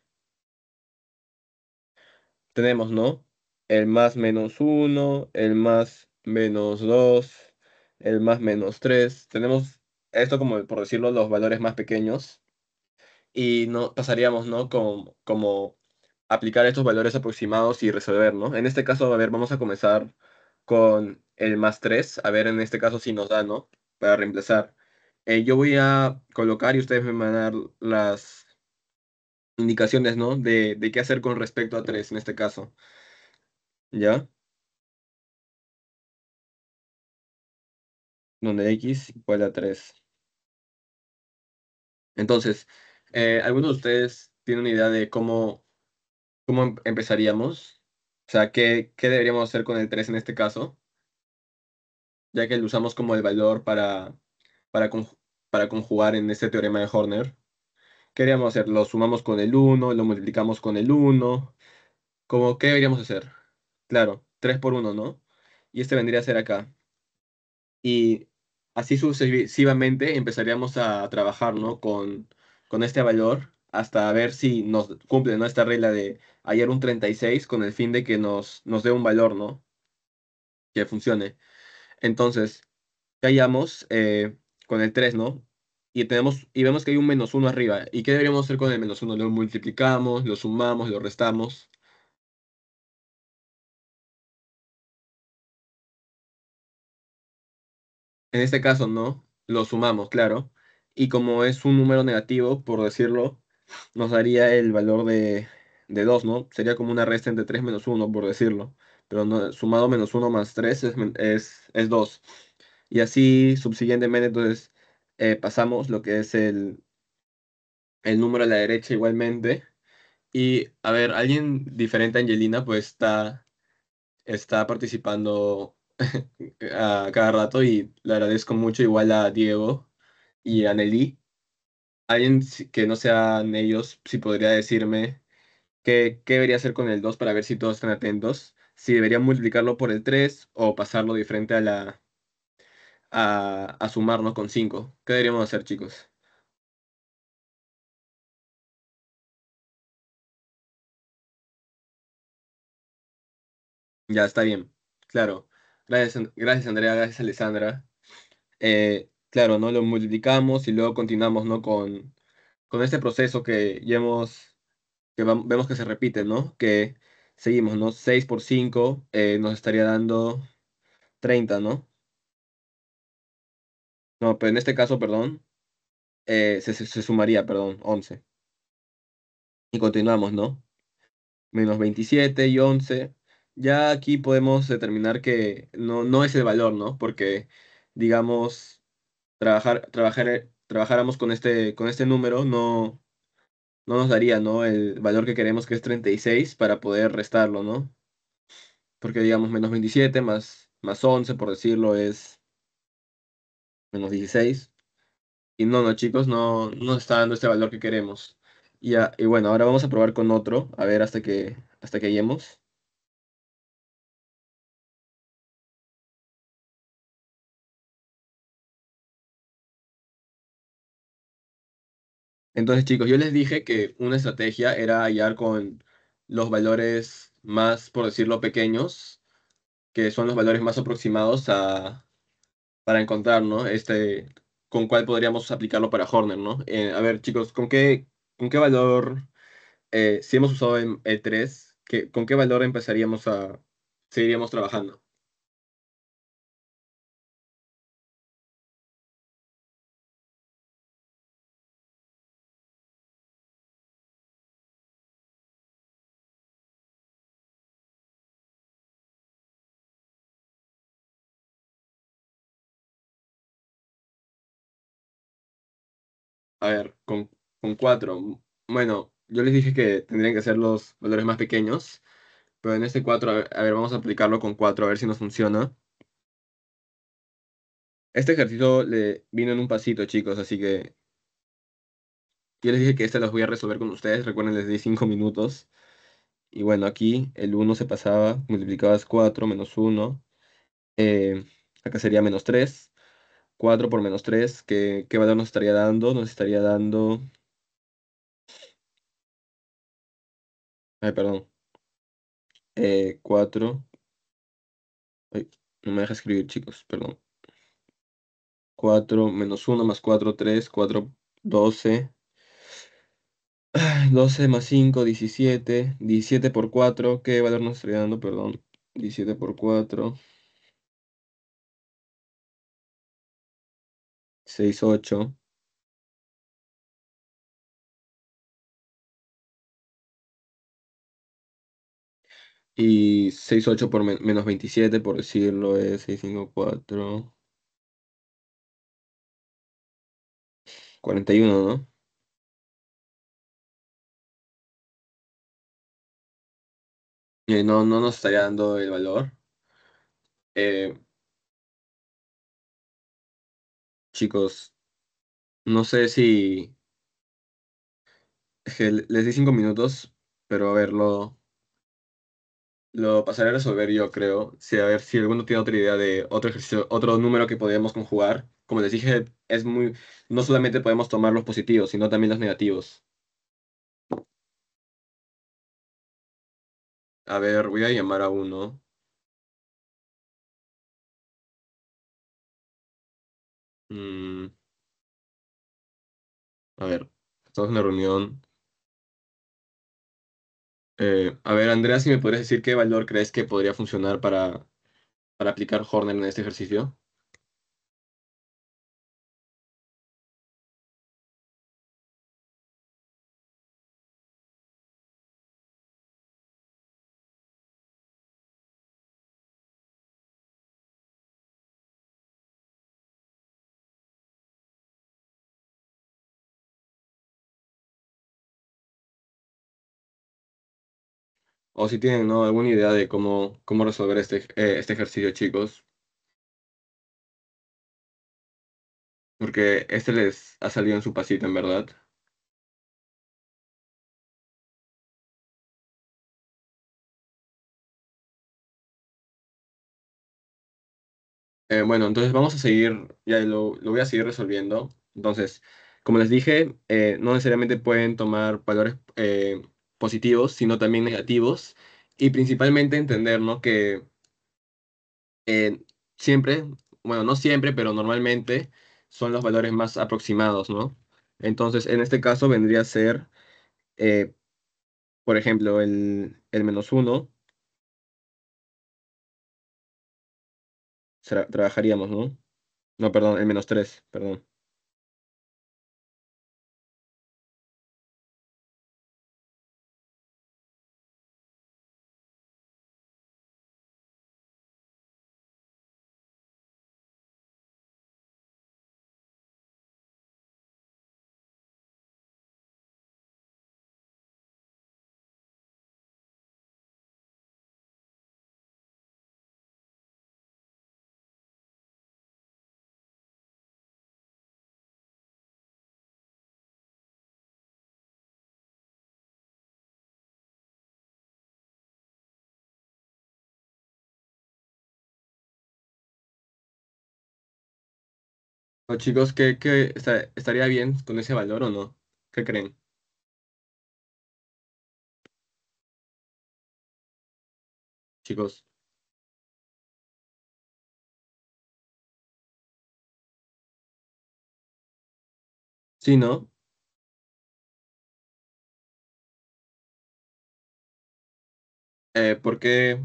Tenemos, ¿no? El más menos 1, el más menos 2, el más menos 3. Tenemos esto como, por decirlo, los valores más pequeños. Y no, pasaríamos, ¿no? Como, como aplicar estos valores aproximados y resolver, ¿no? En este caso, a ver, vamos a comenzar con el más 3. A ver, en este caso, si nos da, ¿no? Para reemplazar. Eh, yo voy a colocar y ustedes me van a dar las indicaciones, ¿no? De, de qué hacer con respecto a 3 en este caso. ¿Ya? donde x igual a 3. Entonces, algunos eh, ¿alguno de ustedes tienen una idea de cómo, cómo em-, empezaríamos? O sea, ¿qué, deberíamos hacer con el 3 en este caso? Ya que lo usamos como el valor para, para, para conjugar en este teorema de Horner. ¿Qué deberíamos hacer? ¿Lo sumamos con el 1? ¿Lo multiplicamos con el 1? ¿Qué deberíamos hacer? Claro, 3 por 1, ¿no? Y este vendría a ser acá. Y así sucesivamente empezaríamos a trabajar ¿no? con, este valor hasta ver si nos cumple nuestra esta regla de ayer un 36 con el fin de que nos, dé un valor, ¿no? Que funcione. Entonces, callamos eh, con el 3, ¿no? Y, tenemos, y vemos que hay un menos 1 arriba. ¿Y qué deberíamos hacer con el menos 1? Lo multiplicamos, lo sumamos, lo restamos. En este caso no, lo sumamos, claro. Y como es un número negativo, por decirlo, nos daría el valor de, 2, ¿no? Sería como una resta entre 3 menos 1, por decirlo. Pero sumado menos 1 más 3 es, 2. Y así subsiguientemente, entonces, eh, pasamos lo que es el, el número a la derecha igualmente. Y a ver, alguien diferente a Angelina, pues está, está participando <laughs> a cada rato y le agradezco mucho igual a Diego y a Nelly. Alguien que no sean ellos, si podría decirme qué, qué debería hacer con el 2 para ver si todos están atentos, si debería multiplicarlo por el 3 o pasarlo diferente a la a, a sumarnos con 5. ¿Qué deberíamos hacer, chicos? Ya está bien, claro. Gracias, gracias Andrea, gracias Alessandra. Eh, claro, ¿no? Lo multiplicamos y luego continuamos, ¿no? Con, con este proceso que ya que vemos que se repite, ¿no? Que seguimos, ¿no? 6 por 5 eh, nos estaría dando 30, ¿no? No, pero en este caso, perdón, eh, se, se, se, sumaría, perdón, 11. Y continuamos, ¿no? Menos 27 y 11 ya aquí podemos determinar que no, no es el valor, ¿no? Porque, digamos, trabajar, trabajar, eh, trabajáramos con este, con este número no, no nos daría, ¿no? El valor que queremos que es 36 para poder restarlo, ¿no? Porque, digamos, menos 27 más, 11, por decirlo, es menos 16. Y no, no, chicos, no, nos está dando este valor que queremos. Y, y bueno, ahora vamos a probar con otro, a ver hasta que, hasta que lleguemos. Entonces, chicos, yo les dije que una estrategia era hallar con los valores más, por decirlo, pequeños, que son los valores más aproximados para encontrar, Este, con cuál podríamos aplicarlo para Horner, ¿no? Eh, a ver, chicos, ¿con qué, con qué valor, eh, si hemos usado E3, e que, con qué valor empezaríamos a, seguiríamos trabajando? a ver, con, con cuatro. Bueno, yo les dije que tendrían que ser los valores más pequeños, pero en este 4, a, ver, vamos a aplicarlo con 4, a ver si nos funciona. Este ejercicio le vino en un pasito, chicos, así que yo les dije que este los voy a resolver con ustedes, recuerden, les di 5 minutos. Y bueno, aquí el 1 se pasaba, multiplicabas 4 menos 1, eh, acá sería menos 3, 4 por menos 3, ¿qué, valor nos estaría dando? Nos estaría dando... Ay, perdón. Eh, 4. Ay, no me deja escribir, chicos, perdón. 4 menos 1 más 4, 3, 4, 12. 12 más 5, 17. 17 por 4, ¿qué valor nos estaría dando? Perdón. 17 por 4. 6, 8. Y 6, 8 por menos 27, por decirlo, es 6,5,4 41, ¿no? Eh, no, no nos estaría dando el valor. Eh, chicos, no sé si... les di cinco minutos, pero a ver, lo, pasaré a resolver yo, creo. Si, a ver si alguno tiene otra idea de otro ejercicio, otro número que podríamos conjugar. Como les dije, es muy, no solamente podemos tomar los positivos, sino también los negativos. A ver, voy a llamar a uno. Mm. A ver, estamos en la reunión. Eh, a ver, Andrea, si me podrías decir qué valor crees que podría funcionar para, para aplicar Horner en este ejercicio. o si tienen alguna idea de cómo, cómo resolver este, eh, este, ejercicio, chicos. Porque este les ha salido en su pasito, en verdad. Eh, bueno, entonces vamos a seguir, ya lo, voy a seguir resolviendo. Entonces, como les dije, eh, no necesariamente pueden tomar valores positivos, sino también negativos, y principalmente entender ¿no? que eh, siempre, bueno, no siempre, pero normalmente son los valores más aproximados, ¿no? Entonces, en este caso vendría a ser, eh, por ejemplo, el, el menos uno. trabajaríamos, ¿no? No, perdón, el menos 3, perdón. chicos, ¿qué, estaría bien con ese valor o no? ¿Qué creen? Chicos, sí, ¿no? Eh, ¿por eh,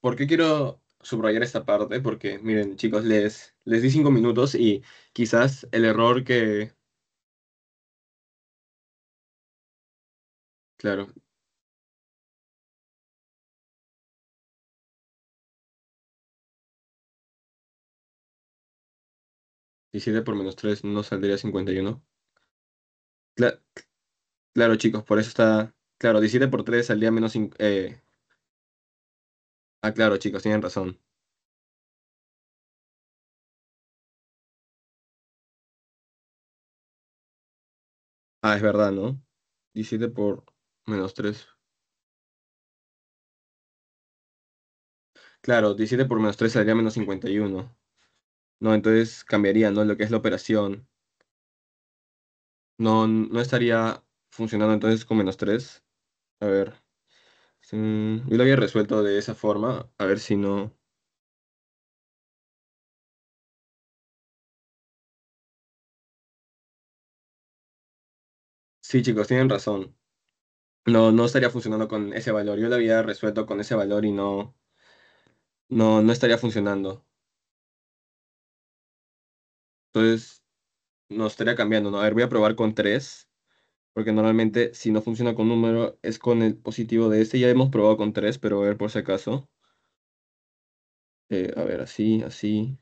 por qué quiero subrayar esta parte porque, miren, chicos, les, les di cinco minutos y quizás el error que... Claro. 17 por menos 3 no saldría 51. claro, chicos, por eso está... Claro, 17 por 3 saldría menos 5, eh, Ah, claro, chicos, tienen razón. Ah, es verdad, ¿no? 17 por menos 3. Claro, 17 por menos 3 sería menos 51. No, entonces cambiaría, ¿no? Lo que es la operación. No, no estaría funcionando entonces con menos 3. A ver. Mm, yo lo había resuelto de esa forma, a ver si no. Sí, chicos, tienen razón. No, no estaría funcionando con ese valor. Yo lo había resuelto con ese valor y no, no, no estaría funcionando. Entonces, No estaría cambiando, ¿no? A ver, voy a probar con 3 porque normalmente si no funciona con número es con el positivo de este. Ya hemos probado con 3, pero a ver por si acaso. Eh, a ver, así, así.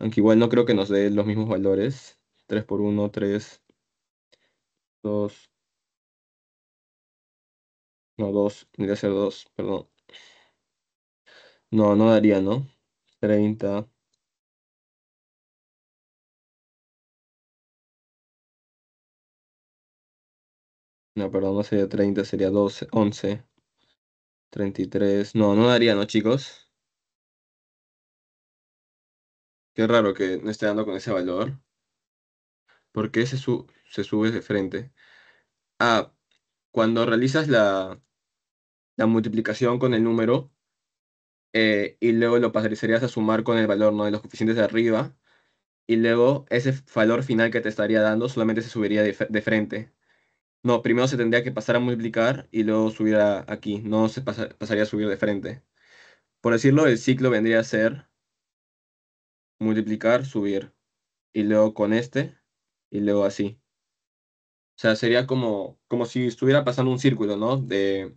Aunque igual no creo que nos dé los mismos valores. 3 por 1, 3, 2. No, 2, debería ser 2, perdón. No, no daría, ¿no? 30. No, perdón, no sería 30, sería 12, 11, 33. No, no daría, ¿no, chicos? Qué raro que no esté dando con ese valor. ¿Por qué se, sube de frente? Ah, cuando realizas la, la multiplicación con el número eh, y luego lo pasarías a sumar con el valor ¿no? de los coeficientes de arriba y luego ese valor final que te estaría dando solamente se subiría de frente. No, primero se tendría que pasar a multiplicar y luego subir aquí. No se pasaría a subir de frente. Por decirlo, el ciclo vendría a ser multiplicar, subir. Y luego con este y luego así. O sea, sería como, como si estuviera pasando un círculo, ¿no? De,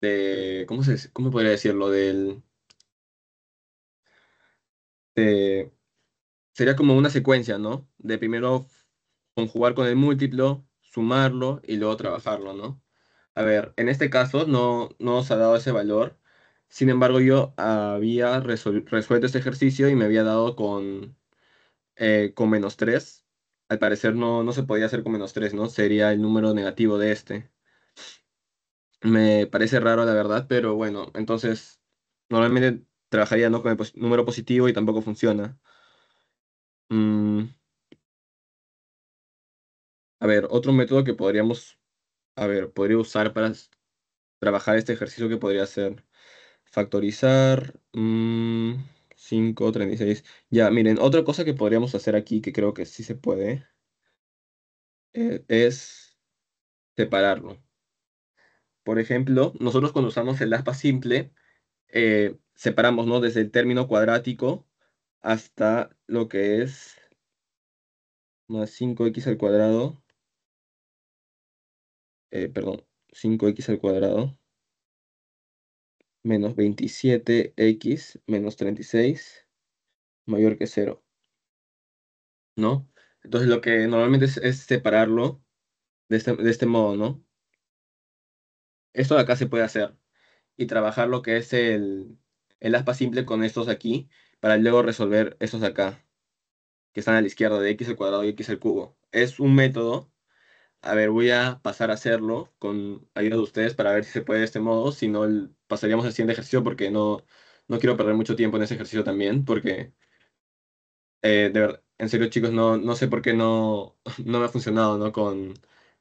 de ¿cómo, se, ¿Cómo podría decirlo? Del, sería como una secuencia, ¿no? De primero conjugar con el múltiplo, sumarlo y luego trabajarlo, ¿no? A ver, en este caso no, no nos ha dado ese valor, sin embargo yo había resuelto este ejercicio y me había dado con, eh, con menos 3. Al parecer no, no se podía hacer con menos 3, ¿no? Sería el número negativo de este. Me parece raro, la verdad, pero bueno, entonces normalmente trabajaría ¿no? con el número positivo y tampoco funciona. Mm, a ver, otro método que podríamos, a ver, podría usar para trabajar este ejercicio que podría ser factorizar 5, mm, 36. Ya, miren, otra cosa que podríamos hacer aquí, que creo que sí se puede, eh, es separarlo. Por ejemplo, nosotros cuando usamos el aspa simple, eh, separamos ¿no? desde el término cuadrático hasta lo que es más 5x al cuadrado eh, perdón, 5x al cuadrado menos 27x menos 36 mayor que 0. ¿No? Entonces lo que normalmente es, separarlo de este, de este, modo, ¿no? Esto de acá se puede hacer y trabajar lo que es el, el aspa simple con estos aquí para luego resolver estos acá que están a la izquierda de x al cuadrado y x al cubo. Es un método a ver, voy a pasar a hacerlo con ayuda de ustedes para ver si se puede de este modo, si no el, pasaríamos al siguiente ejercicio porque no, no quiero perder mucho tiempo en ese ejercicio también, porque eh, de ver en serio chicos, no, no sé por qué no, <laughs> no me ha funcionado ¿no? Con,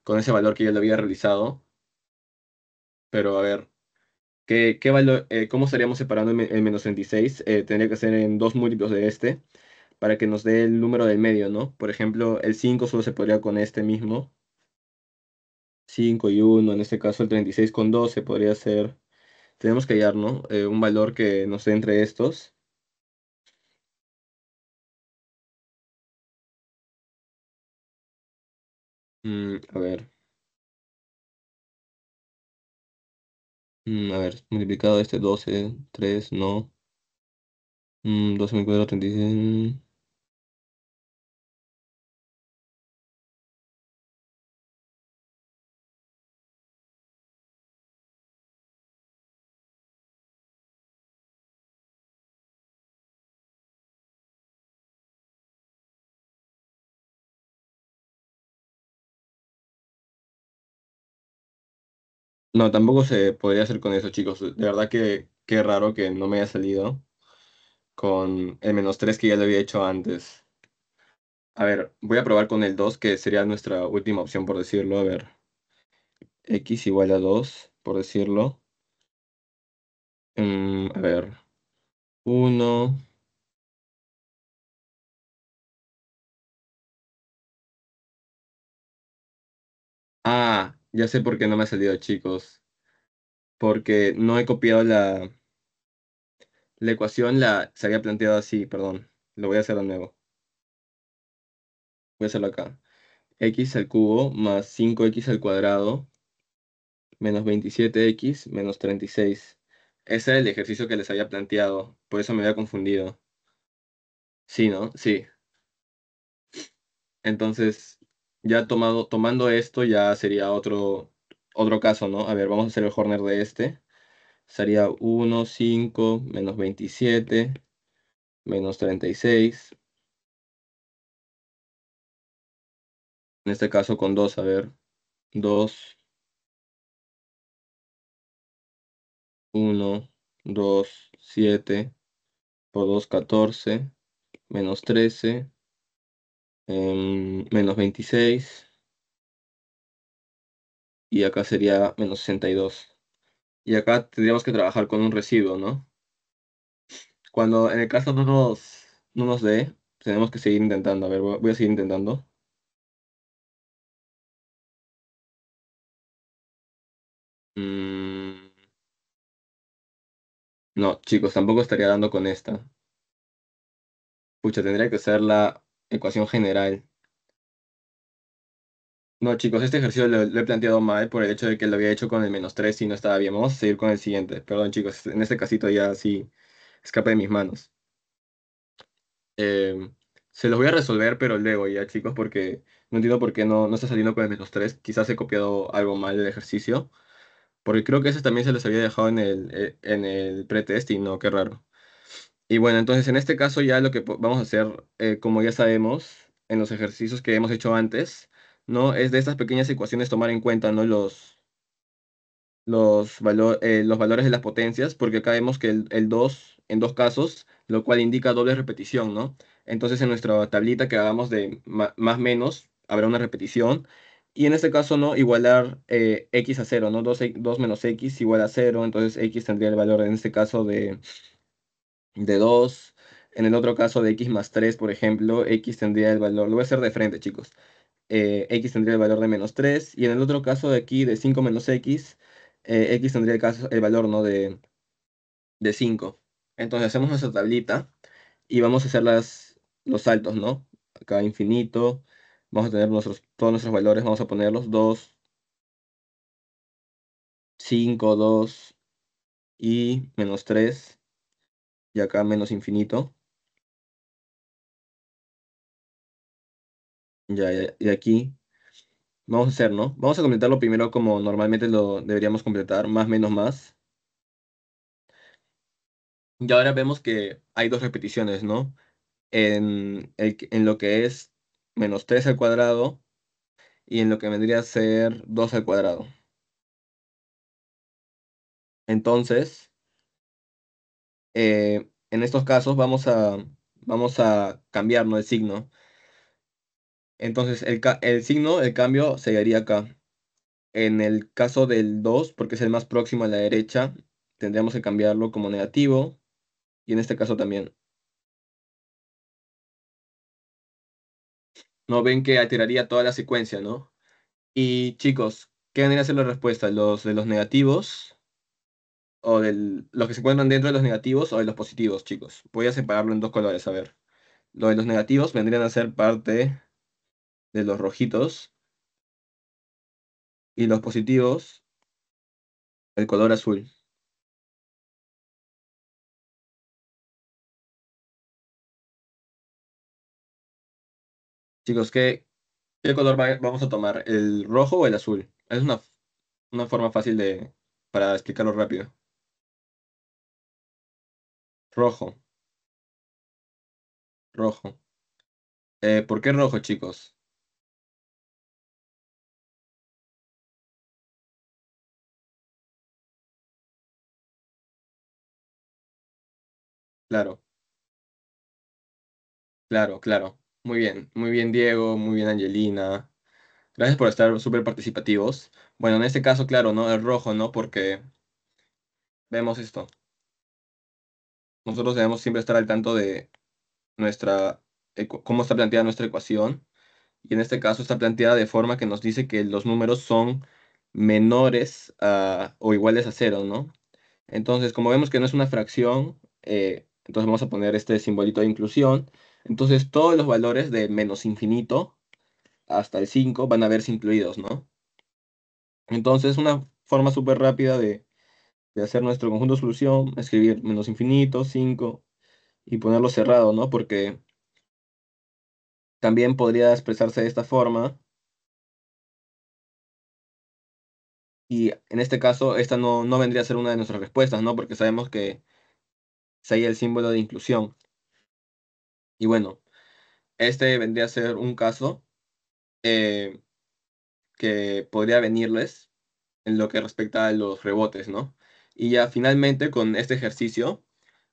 con ese valor que ya lo había realizado. Pero a ver, ¿qué, qué valor, eh, ¿cómo estaríamos separando el, menos 36? Eh, tendría que ser en dos múltiplos de este para que nos dé el número del medio, ¿no? Por ejemplo, el 5 solo se podría con este mismo, 5 y 1, en este caso el 36 con 12 podría ser, tenemos que hallar, ¿no? Eh, un valor que nos dé entre estos. Mm, a ver. Mm, a ver, multiplicado este 12, 3, no. Mm, 12 36. No, tampoco se podría hacer con eso, chicos. De verdad que qué raro que no me haya salido con el menos 3 que ya lo había hecho antes. A ver, voy a probar con el 2, que sería nuestra última opción, por decirlo. A ver, x igual a 2, por decirlo. Mm, a ver, 1... Ah, ya sé por qué no me ha salido, chicos. Porque no he copiado la, la ecuación, la se había planteado así, perdón. Lo voy a hacer de nuevo. Voy a hacerlo acá. x al cubo más 5x al cuadrado menos 27x menos 36. Ese era el ejercicio que les había planteado. Por eso me había confundido. Sí, ¿no? Sí. Entonces, ya tomado, tomando esto ya sería otro, otro caso, ¿no? A ver, vamos a hacer el corner de este. Sería 1, 5, menos 27, menos 36. En este caso con 2, a ver. 2, 1, 2, 7, por 2, 14, menos 13, Em, menos 26. Y acá sería menos 62. Y acá tendríamos que trabajar con un residuo, ¿no? Cuando en el caso no nos, no nos dé, tenemos que seguir intentando. A ver, voy a seguir intentando. Mm. No, chicos, tampoco estaría dando con esta. Pucha, tendría que ser la Ecuación general. No, chicos, este ejercicio lo, he planteado mal por el hecho de que lo había hecho con el menos 3 y no estaba bien. Vamos a seguir con el siguiente. Perdón, chicos, en este casito ya sí escapa de mis manos. Em, se los voy a resolver, pero luego ya, chicos, porque no entiendo por qué no, no está saliendo con el menos 3. Quizás he copiado algo mal del ejercicio. Porque creo que ese también se los había dejado en el, eh, en el pretest y no, qué raro. Y bueno, entonces en este caso ya lo que vamos a hacer, eh, como ya sabemos, en los ejercicios que hemos hecho antes, ¿no? Es de estas pequeñas ecuaciones tomar en cuenta, ¿no? Los, los eh, valores de las potencias, porque acá vemos que el, 2, en dos casos, lo cual indica doble repetición, ¿no? Entonces en nuestra tablita que hagamos de más menos, habrá una repetición. Y en este caso, ¿no? Igualar eh, x a 0, ¿no? 2, 2 e, menos x igual a 0, entonces x tendría el valor en este caso de de 2. En el otro caso de x más 3, por ejemplo, x tendría el valor, lo voy a hacer de frente, chicos. Eh, x tendría el valor de menos 3. Y en el otro caso de aquí, de 5 menos x, eh, x tendría el, caso, el valor ¿no? de, de 5. Entonces hacemos nuestra tablita y vamos a hacer las, los saltos, ¿no? Acá infinito, vamos a tener nuestros, todos nuestros valores, vamos a ponerlos 2, 5, 2 y menos 3 y acá menos infinito. Ya, y aquí vamos a hacer, ¿no? Vamos a completarlo primero como normalmente lo deberíamos completar, más menos más. Y ahora vemos que hay dos repeticiones, ¿no? En, en lo que es menos 3 al cuadrado y en lo que vendría a ser 2 al cuadrado. Entonces, eh, en estos casos vamos a, vamos cambiar el signo. Entonces, el, signo, el cambio se haría acá. En el caso del 2, porque es el más próximo a la derecha, tendríamos que cambiarlo como negativo. Y en este caso también. No ven que alteraría toda la secuencia, ¿no? Y chicos, ¿qué van a ser las respuestas? Los de los negativos o de los que se encuentran dentro de los negativos o de los positivos, chicos. Voy a separarlo en dos colores, a ver. Lo de los negativos vendrían a ser parte de los rojitos. Y los positivos, el color azul. Chicos, ¿qué, qué color vamos a tomar? ¿El rojo o el azul? Es una, una forma fácil de, para explicarlo rápido. Rojo. Rojo. Eh, ¿Por qué rojo, chicos? Claro. Claro, claro. Muy bien, muy bien Diego, muy bien Angelina. Gracias por estar súper participativos. Bueno, en este caso, claro, ¿no? El rojo, ¿no? Porque vemos esto nosotros debemos siempre estar al tanto de nuestra, cómo está planteada nuestra ecuación. Y en este caso está planteada de forma que nos dice que los números son menores o iguales a cero, ¿no? Entonces, como vemos que no es una fracción, eh, entonces vamos a poner este simbolito de inclusión. Entonces, todos los valores de menos infinito hasta el 5 van a verse incluidos, ¿no? Entonces, una forma súper rápida de de hacer nuestro conjunto de solución, escribir menos infinito, 5, y ponerlo cerrado, ¿no? Porque también podría expresarse de esta forma. Y en este caso, esta no, no vendría a ser una de nuestras respuestas, ¿no? Porque sabemos que sería el símbolo de inclusión. Y bueno, este vendría a ser un caso eh, que podría venirles en lo que respecta a los rebotes, ¿no? Y ya finalmente con este ejercicio,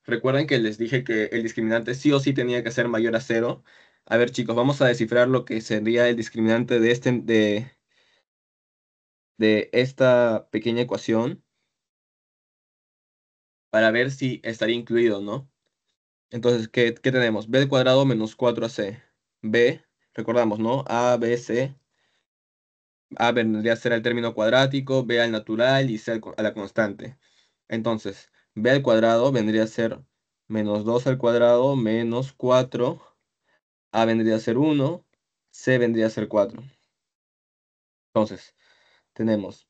recuerden que les dije que el discriminante sí o sí tenía que ser mayor a cero. A ver chicos, vamos a descifrar lo que sería el discriminante de, este, de, de esta pequeña ecuación para ver si estaría incluido, ¿no? Entonces, ¿qué, qué tenemos? b al cuadrado menos 4ac. b, recordamos, ¿no? a, b, c. a vendría a ser el término cuadrático, b al natural y c a la constante. Entonces, b al cuadrado vendría a ser menos 2 al cuadrado menos 4. A vendría a ser 1. C vendría a ser 4. Entonces, tenemos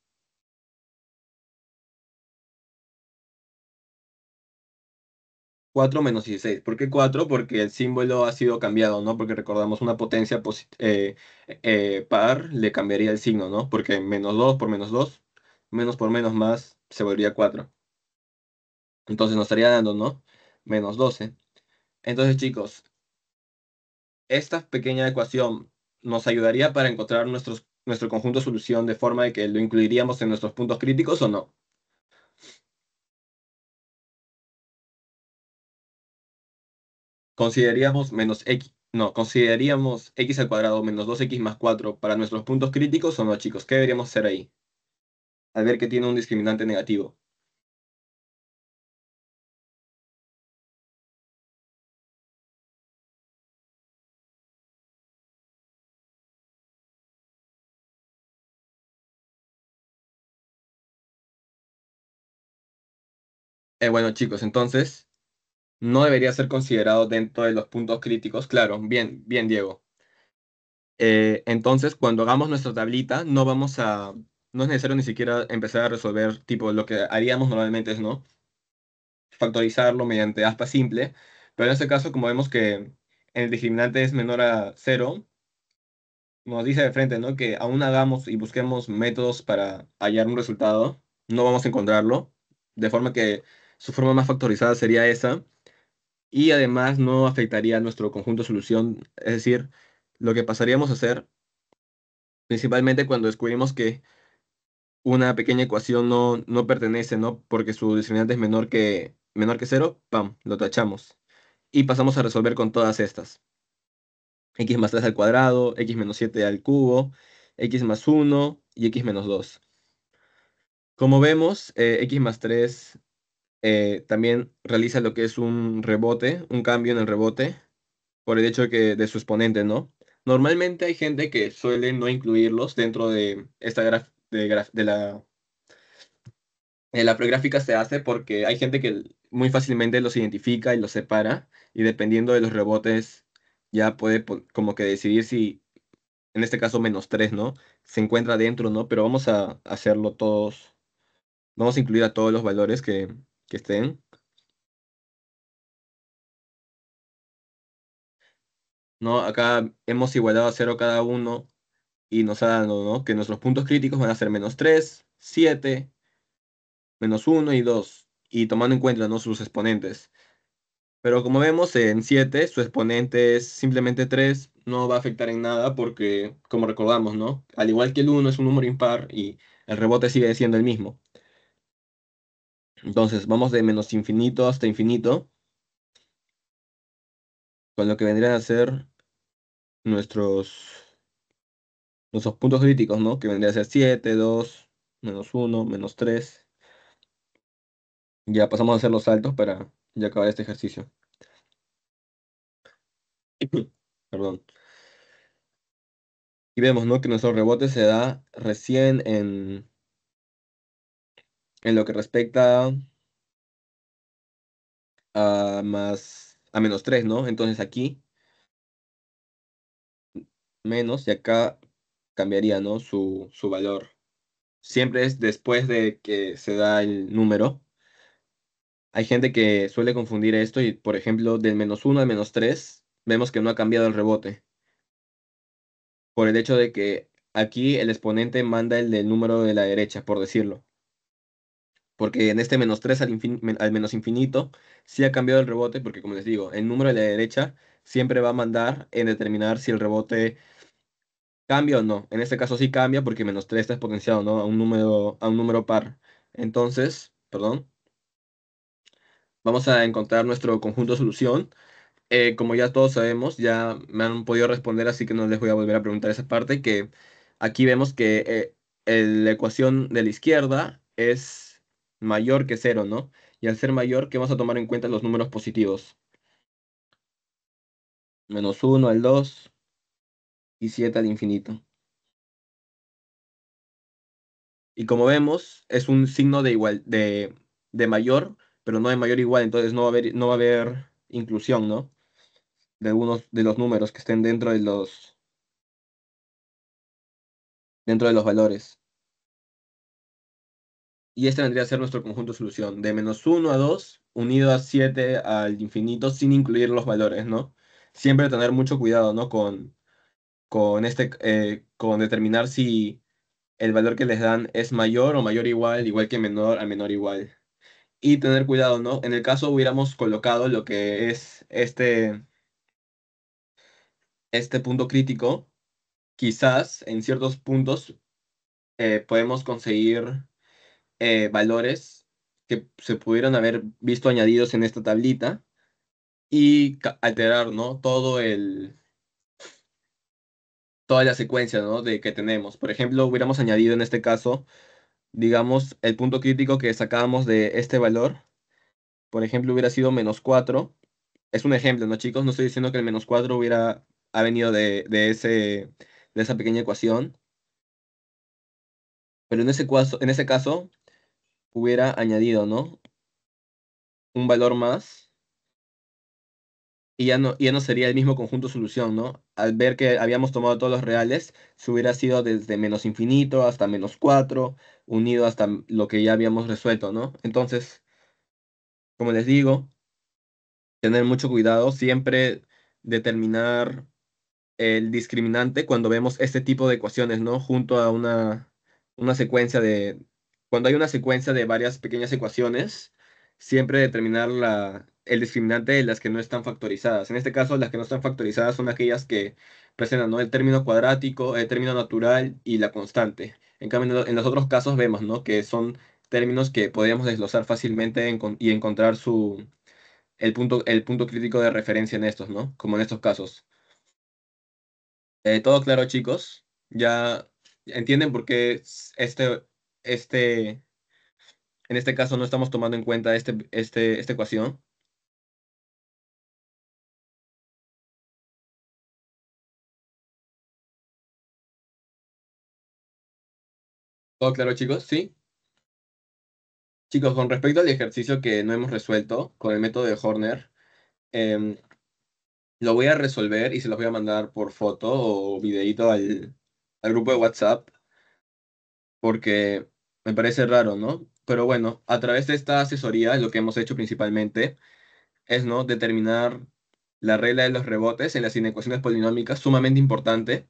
¿4 menos 16? ¿Por qué 4? Porque el símbolo ha sido cambiado, ¿no? Porque recordamos una potencia eh, eh, par le cambiaría el signo, ¿no? Porque menos 2 por menos 2, menos por menos más, se volvería 4. Entonces nos estaría dando, ¿no? Menos 12. Entonces, chicos, esta pequeña ecuación nos ayudaría para encontrar nuestro conjunto solución de forma de que lo incluiríamos en nuestros puntos críticos o no. Consideraríamos menos x, no, consideraríamos x al cuadrado menos 2x más 4 para nuestros puntos críticos o no, chicos. ¿Qué deberíamos hacer ahí? a ver que tiene un discriminante negativo. Eh, bueno, chicos, entonces no debería ser considerado dentro de los puntos críticos. Claro, bien, bien, Diego. Eh, entonces, cuando hagamos nuestra tablita, no vamos a. No es necesario ni siquiera empezar a resolver, tipo, lo que haríamos normalmente es, ¿no? Factorizarlo mediante aspa simple. Pero en este caso, como vemos que el discriminante es menor a cero, nos dice de frente, ¿no? Que aún hagamos y busquemos métodos para hallar un resultado, no vamos a encontrarlo. De forma que su forma más factorizada sería esa. Y además no afectaría a nuestro conjunto de solución. Es decir, lo que pasaríamos a hacer, principalmente cuando descubrimos que una pequeña ecuación no, no pertenece, ¿no? Porque su discriminante es menor que, menor que cero, ¡pam! Lo tachamos. Y pasamos a resolver con todas estas. x más 3 al cuadrado, x menos 7 al cubo, x más 1 y x menos 2. Como vemos, eh, x más 3 eh, también realiza lo que es un rebote, un cambio en el rebote, por el hecho de, que, de su exponente, ¿no? Normalmente hay gente que suele no incluirlos dentro de esta de, de, la... De la pregráfica se hace porque hay gente que muy fácilmente los identifica y los separa y dependiendo de los rebotes ya puede como que decidir si en este caso menos 3, ¿no? Se encuentra dentro, ¿no? Pero vamos a hacerlo todos, vamos a incluir a todos los valores que que estén. ¿no? Acá hemos igualado a cero cada uno y nos ha dado, Que nuestros puntos críticos van a ser menos 3, 7, menos 1 y 2. Y tomando en cuenta, Sus exponentes. Pero como vemos en 7, su exponente es simplemente 3, no va a afectar en nada porque, como recordamos, ¿no? Al igual que el 1 es un número impar y el rebote sigue siendo el mismo. Entonces, vamos de menos infinito hasta infinito. Con lo que vendrían a ser nuestros, nuestros puntos críticos, ¿no? Que vendría a ser 7, 2, menos 1, menos 3. Ya pasamos a hacer los saltos para ya acabar este ejercicio. <clears throat> Perdón. Y vemos, ¿no? Que nuestro rebote se da recién en en lo que respecta a más a menos 3, ¿no? Entonces aquí menos y acá cambiaría, ¿no? Su, su valor. Siempre es después de que se da el número. Hay gente que suele confundir esto y, por ejemplo, del menos 1 al menos 3, vemos que no ha cambiado el rebote. Por el hecho de que aquí el exponente manda el del número de la derecha, por decirlo porque en este menos 3 al, menos infinito sí ha cambiado el rebote, porque como les digo, el número de la derecha siempre va a mandar en determinar si el rebote cambia o no. En este caso sí cambia porque menos 3 está potenciado ¿no? a, un número, a un número par. Entonces, perdón, vamos a encontrar nuestro conjunto de solución. Eh, como ya todos sabemos, ya me han podido responder, así que no les voy a volver a preguntar esa parte, que aquí vemos que eh, la ecuación de la izquierda es mayor que cero, ¿no? Y al ser mayor, ¿qué vamos a tomar en cuenta los números positivos? Menos 1 al 2 y 7 al infinito. Y como vemos, es un signo de, igual, de, de mayor, pero no de mayor igual, entonces no va a haber, no va a haber inclusión, ¿no? De algunos de los números que estén dentro de los dentro de los valores y este vendría a ser nuestro conjunto de solución, de menos 1 a 2 unido a 7 al infinito sin incluir los valores, ¿no? Siempre tener mucho cuidado, ¿no? Con, con, este, eh, con determinar si el valor que les dan es mayor o mayor igual, igual que menor a menor igual. Y tener cuidado, ¿no? En el caso hubiéramos colocado lo que es este, este punto crítico, quizás en ciertos puntos eh, podemos conseguir eh, valores que se pudieron haber visto añadidos en esta tablita y alterar, ¿no? Todo el... Toda la secuencia, De que tenemos. Por ejemplo, hubiéramos añadido en este caso, digamos, el punto crítico que sacábamos de este valor. Por ejemplo, hubiera sido menos 4. Es un ejemplo, ¿no, chicos? No estoy diciendo que el menos 4 hubiera venido de, ese, de esa pequeña ecuación. Pero en ese, caso, en ese caso, hubiera añadido, ¿no? Un valor más. Y ya no, ya no sería el mismo conjunto solución, ¿no? Al ver que habíamos tomado todos los reales, se hubiera sido desde menos infinito hasta menos 4, unido hasta lo que ya habíamos resuelto, ¿no? Entonces, como les digo, tener mucho cuidado, siempre determinar el discriminante cuando vemos este tipo de ecuaciones, ¿no? Junto a una, una secuencia de, cuando hay una secuencia de varias pequeñas ecuaciones, siempre determinar la, el discriminante de las que no están factorizadas. En este caso, las que no están factorizadas son aquellas que presentan el término cuadrático, el término natural y la constante. En cambio, en los otros casos vemos ¿no? que son términos que podríamos desglosar fácilmente y encontrar su, el, punto, el punto crítico de referencia en estos, ¿no? como en estos casos. Eh, todo claro, chicos. Ya entienden por qué este este, en este caso no estamos tomando en cuenta este, este, esta ecuación. ¿Todo claro, chicos? ¿Sí? Chicos, con respecto al ejercicio que no hemos resuelto con el método de Horner, em, lo voy a resolver y se los voy a mandar por foto o videito al grupo de WhatsApp porque me parece raro, ¿no? Pero bueno, a través de esta asesoría, lo que hemos hecho principalmente es, ¿no? Determinar la regla de los rebotes en las inecuaciones polinómicas, sumamente importante.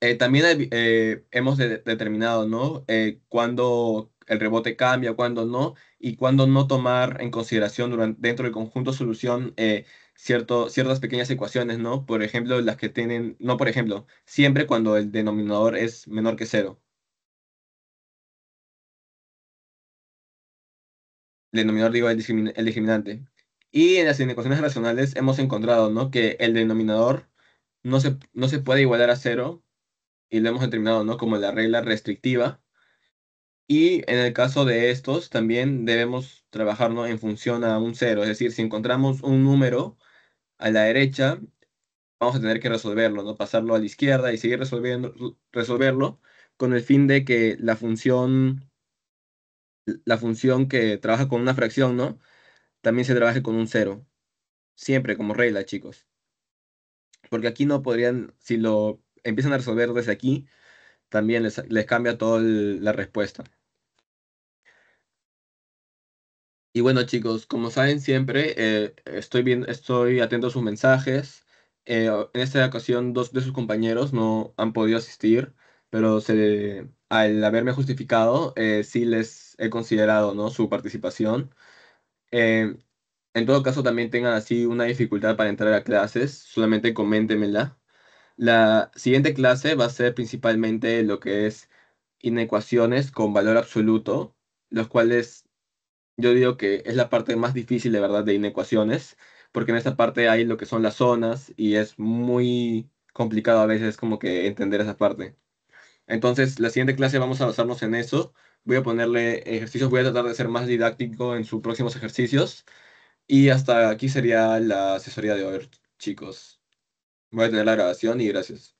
Eh, también eh, hemos determinado, ¿no? Eh, cuándo el rebote cambia, cuándo no, y cuándo no tomar en consideración dentro del conjunto solución eh, ciertas pequeñas ecuaciones, ¿no? Por ejemplo, las que tienen, no por ejemplo, siempre cuando el denominador es menor que cero. El denominador, digo, el, discriminante. Y en las ecuaciones racionales hemos encontrado, ¿no? Que el denominador no se, no se puede igualar a cero y lo hemos determinado, ¿no? Como la regla restrictiva. Y en el caso de estos, también debemos trabajar ¿no? en función a un cero. Es decir, si encontramos un número a la derecha, vamos a tener que resolverlo, ¿no? Pasarlo a la izquierda y seguir resolviendo, resolverlo con el fin de que la función, la función que trabaja con una fracción, ¿no? También se trabaje con un cero. Siempre como regla, chicos. Porque aquí no podrían, si lo empiezan a resolver desde aquí, también les, les cambia toda la respuesta. Y bueno, chicos, como saben siempre, eh, estoy, bien, estoy atento a sus mensajes. Eh, en esta ocasión, dos de sus compañeros no han podido asistir, pero al haberme justificado, eh, sí les he considerado ¿no? su participación. en todo caso, también tengan así una dificultad para entrar a clases, solamente coméntenmela. La siguiente clase va a ser principalmente lo que es inecuaciones con valor absoluto, los cuales yo digo que es la parte más difícil de verdad de inecuaciones, porque en esta parte hay lo que son las zonas y es muy complicado a veces como que entender esa parte. Entonces, la siguiente clase vamos a basarnos en eso. Voy a ponerle ejercicios, voy a tratar de ser más didáctico en sus próximos ejercicios. Y hasta aquí sería la asesoría de hoy, chicos. Voy a tener la grabación y gracias.